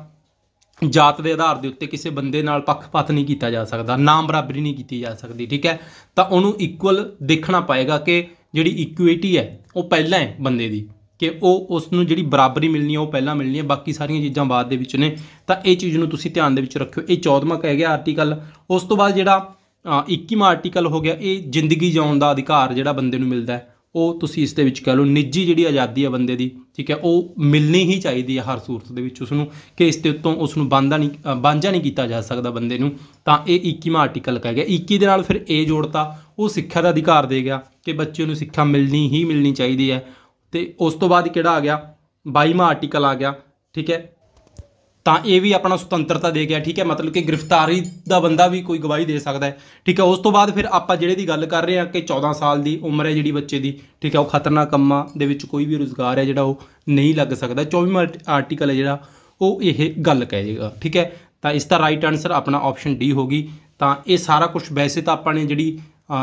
ਜਾਤ ਦੇ ਆਧਾਰ ਦੇ ਉੱਤੇ ਕਿਸੇ ਬੰਦੇ ਨਾਲ ਪੱਖਪਾਤ ਨਹੀਂ ਕੀਤਾ ਜਾ ਸਕਦਾ ਨਾਮ ਬਰਾਬਰੀ ਨਹੀਂ ਕੀਤੀ ਜਾ ਸਕਦੀ ਠੀਕ ਹੈ ਤਾਂ ਉਹਨੂੰ ਇਕੁਅਲ ਦੇਖਣਾ ਪਏਗਾ ਕਿ ਜਿਹੜੀ ਇਕੁਇਟੀ ਹੈ ਉਹ ਪਹਿਲਾਂ ਹੈ ਬੰਦੇ ਦੀ ਕਿ ਉਹ ਉਸ ਨੂੰ ਜਿਹੜੀ ਬਰਾਬਰੀ ਮਿਲਣੀ ਹੈ ਉਹ ਪਹਿਲਾਂ ਮਿਲਣੀ ਹੈ ਬਾਕੀ ਸਾਰੀਆਂ ਚੀਜ਼ਾਂ ਬਾਅਦ ਦੇ ਵਿੱਚ ਨੇ ਤਾਂ ਇਹ ਚੀਜ਼ ਨੂੰ ਤੁਸੀਂ ਧਿਆਨ ਦੇ ਵਿੱਚ ਰੱਖਿਓ ਇਹ 14ਵਾਂ ਕਹਿ ਗਿਆ ਆਰਟੀਕਲ ਉਸ ਤੋਂ ਬਾਅਦ ਜਿਹੜਾ 21ਵਾਂ ਆਰਟੀਕਲ ਹੋ ਗਿਆ ਇਹ ਜ਼ਿੰਦਗੀ ਜਿਉਣ ਦਾ ਅਧਿਕਾਰ ਜਿਹੜਾ ਬੰਦੇ ਨੂੰ ਮਿਲਦਾ ਹੈ ਉਹ ਤੁਸੀਂ ਇਸ ਦੇ ਵਿੱਚ ਕਹ ਲਓ ਨਿੱਜੀ ਜਿਹੜੀ ਆਜ਼ਾਦੀ ਹੈ ਬੰਦੇ ਦੀ ਠੀਕ ਹੈ ਉਹ ਮਿਲਣੀ ਹੀ ਚਾਹੀਦੀ ਹੈ ਹਰ ਸੂਰਤ ਦੇ ਵਿੱਚ ਉਸ ਨੂੰ ਕਿ ਇਸ ਦੇ ਉੱਤੋਂ ਉਸ ਨੂੰ ਬੰਦਾ ਨਹੀਂ ਬਾਂਝਾ ਨਹੀਂ ਕੀਤਾ ਜਾ ਸਕਦਾ ਬੰਦੇ ਨੂੰ ਤਾਂ ਇਹ 21ਵਾਂ ਆਰਟੀਕਲ ਕਹਿ ਗਿਆ 21 ਦੇ ਨਾਲ ਫਿਰ ਇਹ ਜੋੜਤਾ ਉਹ ਸਿੱਖਿਆ ਦਾ ਅਧਿਕਾਰ ਦੇ ਗਿਆ ਕਿ ਬੱਚੇ ਨੂੰ ਸਿੱਖਿਆ ਮਿਲਣੀ ਹੀ ਮਿਲਣੀ ਚਾਹੀਦੀ ਹੈ ਤੇ ਉਸ ਤੋਂ ਬਾਅਦ ਕਿਹੜਾ ਆ ਗਿਆ 22ਵਾਂ ਆਰਟੀਕਲ ਆ ਗਿਆ ਠੀਕ ਹੈ ਤਾਂ ਇਹ ਵੀ ਆਪਣਾ ਸੁਤੰਤਰਤਾ ਦੇ ਗਿਆ ਠੀਕ ਹੈ ਮਤਲਬ ਕਿ ਗ੍ਰਿਫਤਾਰੀ ਦਾ ਬੰਦਾ ਵੀ ਕੋਈ ਗਵਾਹੀ ਦੇ ਸਕਦਾ ਹੈ ਠੀਕ ਹੈ ਉਸ ਤੋਂ ਬਾਅਦ ਫਿਰ ਆਪਾਂ ਜਿਹੜੇ ਦੀ ਗੱਲ ਕਰ ਰਹੇ ਹਾਂ ਕਿ 14 ਸਾਲ ਦੀ ਉਮਰ ਹੈ ਜਿਹੜੀ ਬੱਚੇ ਦੀ ਠੀਕ ਹੈ ਉਹ ਖਤਰਨਾਕ ਕੰਮਾਂ ਦੇ ਵਿੱਚ ਕੋਈ ਵੀ ਰੋਜ਼ਗਾਰ ਹੈ ਜਿਹੜਾ ਉਹ ਨਹੀਂ ਲੱਗ ਸਕਦਾ 24ਵਾਂ ਆਰਟੀਕਲ ਹੈ ਜਿਹੜਾ ਉਹ ਇਹ ਗੱਲ ਕਹਿ ਜੇਗਾ ਠੀਕ ਹੈ ਤਾਂ ਇਸ ਦਾ ਰਾਈਟ ਆਨਸਰ ਆਪਣਾ ਆਪਸ਼ਨ ਡੀ ਹੋਗੀ ਤਾਂ ਇਹ ਸਾਰਾ ਕੁਝ ਵੈਸੇ ਤਾਂ ਆਪਾਂ ਨੇ ਜਿਹੜੀ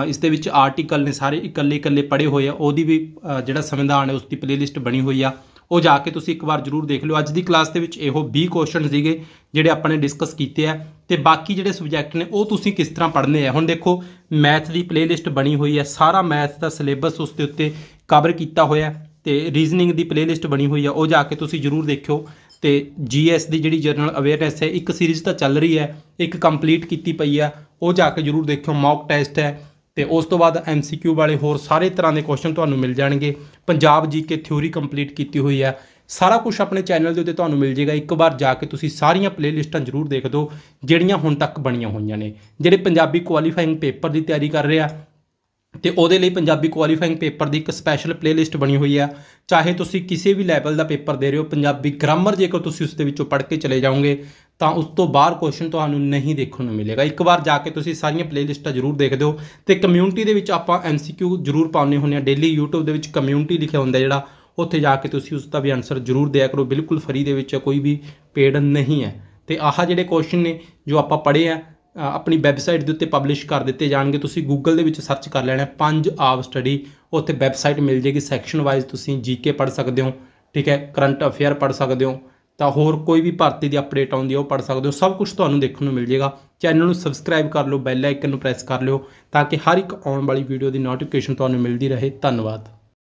ਇਸ ਦੇ ਵਿੱਚ ਆਰਟੀਕਲ ਨੇ ਸਾਰੇ ਇਕੱਲੇ ਇਕੱਲੇ ਪੜੇ ਹੋਏ ਆ ਉਹਦੀ ਵੀ ਜਿਹੜਾ ਸੰਵਿਧਾਨ ਹੈ ਉਸ ਦੀ ਪਲੇਲਿਸਟ ਬਣੀ ਹੋਈ ਆ ਉਹ ਜਾ ਕੇ ਤੁਸੀਂ ਇੱਕ ਵਾਰ ਜਰੂਰ ਦੇਖ ਲਿਓ ਅੱਜ ਦੀ ਕਲਾਸ ਦੇ ਵਿੱਚ ਇਹੋ 20 ਕੁਐਸਚਨ ਸੀਗੇ ਜਿਹੜੇ ਆਪਾਂ ਨੇ ਡਿਸਕਸ ਕੀਤੇ ਆ ਤੇ ਬਾਕੀ ਜਿਹੜੇ ਸਬਜੈਕਟ ਨੇ ਉਹ ਤੁਸੀਂ ਕਿਸ ਤਰ੍ਹਾਂ ਪੜ੍ਹਨੇ ਆ ਹੁਣ ਦੇਖੋ ਮੈਥ ਦੀ ਪਲੇਲਿਸਟ ਬਣੀ ਹੋਈ ਆ ਸਾਰਾ ਮੈਥ ਦਾ ਸਿਲੇਬਸ ਉਸ ਦੇ ਉੱਤੇ ਕਵਰ ਕੀਤਾ ਹੋਇਆ ਤੇ ਰੀਜ਼ਨਿੰਗ ਦੀ ਪਲੇਲਿਸਟ ਬਣੀ ਹੋਈ ਆ ਉਹ ਜਾ ਕੇ ਤੁਸੀਂ ਜਰੂਰ ਦੇਖਿਓ ਤੇ ਜੀਐਸ ਦੀ ਜਿਹੜੀ ਜਨਰਲ ਅਵੇਅਰਨੈਸ ਹੈ ਇੱਕ ਸੀਰੀਜ਼ ਤਾਂ ਚੱਲ ਰਹੀ ਹੈ ਇੱਕ ਕੰਪਲੀਟ ਕੀਤੀ ਪਈ ਆ ਉਹ ਜਾ ਕੇ ਜਰੂਰ ਦੇਖਿਓ ਮੌਕ ਟੈਸਟ ਹੈ ਤੇ ਉਸ ਤੋਂ ਬਾਅਦ ਐਮਸੀਕਿਊ ਵਾਲੇ ਹੋਰ ਸਾਰੇ ਤਰ੍ਹਾਂ ਦੇ ਕੁਐਸਚਨ ਤੁਹਾਨੂੰ ਮਿਲ ਜਾਣਗੇ ਪੰਜਾਬ ਜੀਕੇ ਥਿਉਰੀ ਕੰਪਲੀਟ ਕੀਤੀ ਹੋਈ ਹੈ ਸਾਰਾ ਕੁਝ ਆਪਣੇ ਚੈਨਲ ਦੇ ਉੱਤੇ ਤੁਹਾਨੂੰ ਮਿਲ ਜੇਗਾ ਇੱਕ ਵਾਰ ਜਾ ਕੇ ਤੁਸੀਂ ਸਾਰੀਆਂ ਪਲੇਲਿਸਟਾਂ ਜ਼ਰੂਰ ਦੇਖ ਦਿਓ ਜਿਹੜੀਆਂ ਹੁਣ ਤੱਕ ਬਣੀਆਂ ਹੋਈਆਂ ਨੇ ਜਿਹੜੇ ਪੰਜਾਬੀ ਕੁਆਲੀਫਾਈਂਗ ਪੇਪਰ ਦੀ ਤਿਆਰੀ ਕਰ ਰਹੇ ਆ ਤੇ ਉਹਦੇ ਲਈ ਪੰਜਾਬੀ ਕੁਆਲੀਫਾਈਂਗ ਪੇਪਰ ਦੀ ਇੱਕ ਸਪੈਸ਼ਲ ਪਲੇਲਿਸਟ ਬਣੀ ਹੋਈ ਆ ਚਾਹੇ ਤੁਸੀਂ ਕਿਸੇ ਵੀ ਲੈਵਲ ਦਾ ਪੇਪਰ ਦੇ ਰਹੇ ਹੋ ਪੰਜਾਬੀ ਗ੍ਰਾਮਰ ਜੇਕਰ ਤੁਸੀਂ ਉਸ ਦੇ ਵਿੱਚੋਂ ਪੜ੍ਹ ਕੇ ਚਲੇ ਜਾਓਗੇ ਤਾਂ ਉਸ ਤੋਂ ਬਾਹਰ ਕੁਐਸਚਨ ਤੁਹਾਨੂੰ ਨਹੀਂ ਦੇਖਣ ਨੂੰ ਮਿਲੇਗਾ ਇੱਕ ਵਾਰ ਜਾ ਕੇ ਤੁਸੀਂ ਸਾਰੀਆਂ ਪਲੇਲਿਸਟਾਂ ਜ਼ਰੂਰ ਦੇਖ ਦਿਓ ਤੇ ਕਮਿਊਨਿਟੀ ਦੇ ਵਿੱਚ ਆਪਾਂ ਐਮਸੀਕਿਊ ਜ਼ਰੂਰ ਪਾਉਨੇ ਹੁੰਦੇ ਆ ਡੇਲੀ YouTube ਦੇ ਵਿੱਚ ਕਮਿਊਨਿਟੀ ਲਿਖਿਆ ਹੁੰਦਾ ਜਿਹੜਾ ਉੱਥੇ ਜਾ ਕੇ ਤੁਸੀਂ ਉਸ ਦਾ ਵੀ ਆਨਸਰ ਜ਼ਰੂਰ ਦਿਆ ਕਰੋ ਬਿਲਕੁਲ ਫਰੀ ਦੇ ਵਿੱਚ ਕੋਈ ਵੀ ਪੇਡ ਨਹੀਂ ਹੈ ਤੇ ਆਹ ਜਿਹੜੇ ਕੁਐਸਚਨ ਨੇ ਜੋ ਆਪਾਂ ਪੜ੍ਹੇ ਆ ਆਪਣੀ ਵੈਬਸਾਈਟ ਦੇ ਉੱਤੇ ਪਬਲਿਸ਼ ਕਰ ਦਿੱਤੇ ਜਾਣਗੇ ਤੁਸੀਂ ਗੂਗਲ ਦੇ ਵਿੱਚ ਸਰਚ ਕਰ ਲੈਣਾ ਪੰਜ ਆਵ ਸਟੱਡੀ ਉੱਥੇ ਵੈਬਸਾਈਟ ਮਿਲ ਜੇਗੀ ਸੈਕਸ਼ਨ ਵਾਈਜ਼ ਤੁਸੀਂ ਜੀਕੇ ਪੜ੍ਹ ਸਕਦੇ ਹੋ ਠੀਕ ਹੈ ਕਰੰਟ ਅਫੇਅਰ ਪੜ੍ਹ ਸਕਦੇ ਹੋ ਤਾਂ ਹੋਰ ਕੋਈ ਵੀ ਭਾਰਤੀ ਦੀ ਅਪਡੇਟ ਆਉਂਦੀ ਹੈ ਉਹ ਪੜ੍ਹ ਸਕਦੇ ਹੋ ਸਭ ਕੁਝ ਤੁਹਾਨੂੰ ਦੇਖਣ ਨੂੰ ਮਿਲ ਜੇਗਾ ਚੈਨਲ ਨੂੰ ਸਬਸਕ੍ਰਾਈਬ ਕਰ ਲਓ ਬੈਲ ਆਈਕਨ ਨੂੰ ਪ੍ਰੈਸ ਕਰ ਲਿਓ ਤਾਂ ਕਿ ਹਰ ਇੱਕ ਆਉਣ ਵਾਲੀ ਵੀਡੀਓ ਦੀ ਨੋਟੀਫਿਕੇਸ਼ਨ ਤੁਹਾਨੂੰ ਮਿਲਦੀ ਰਹੇ ਧੰਨਵਾਦ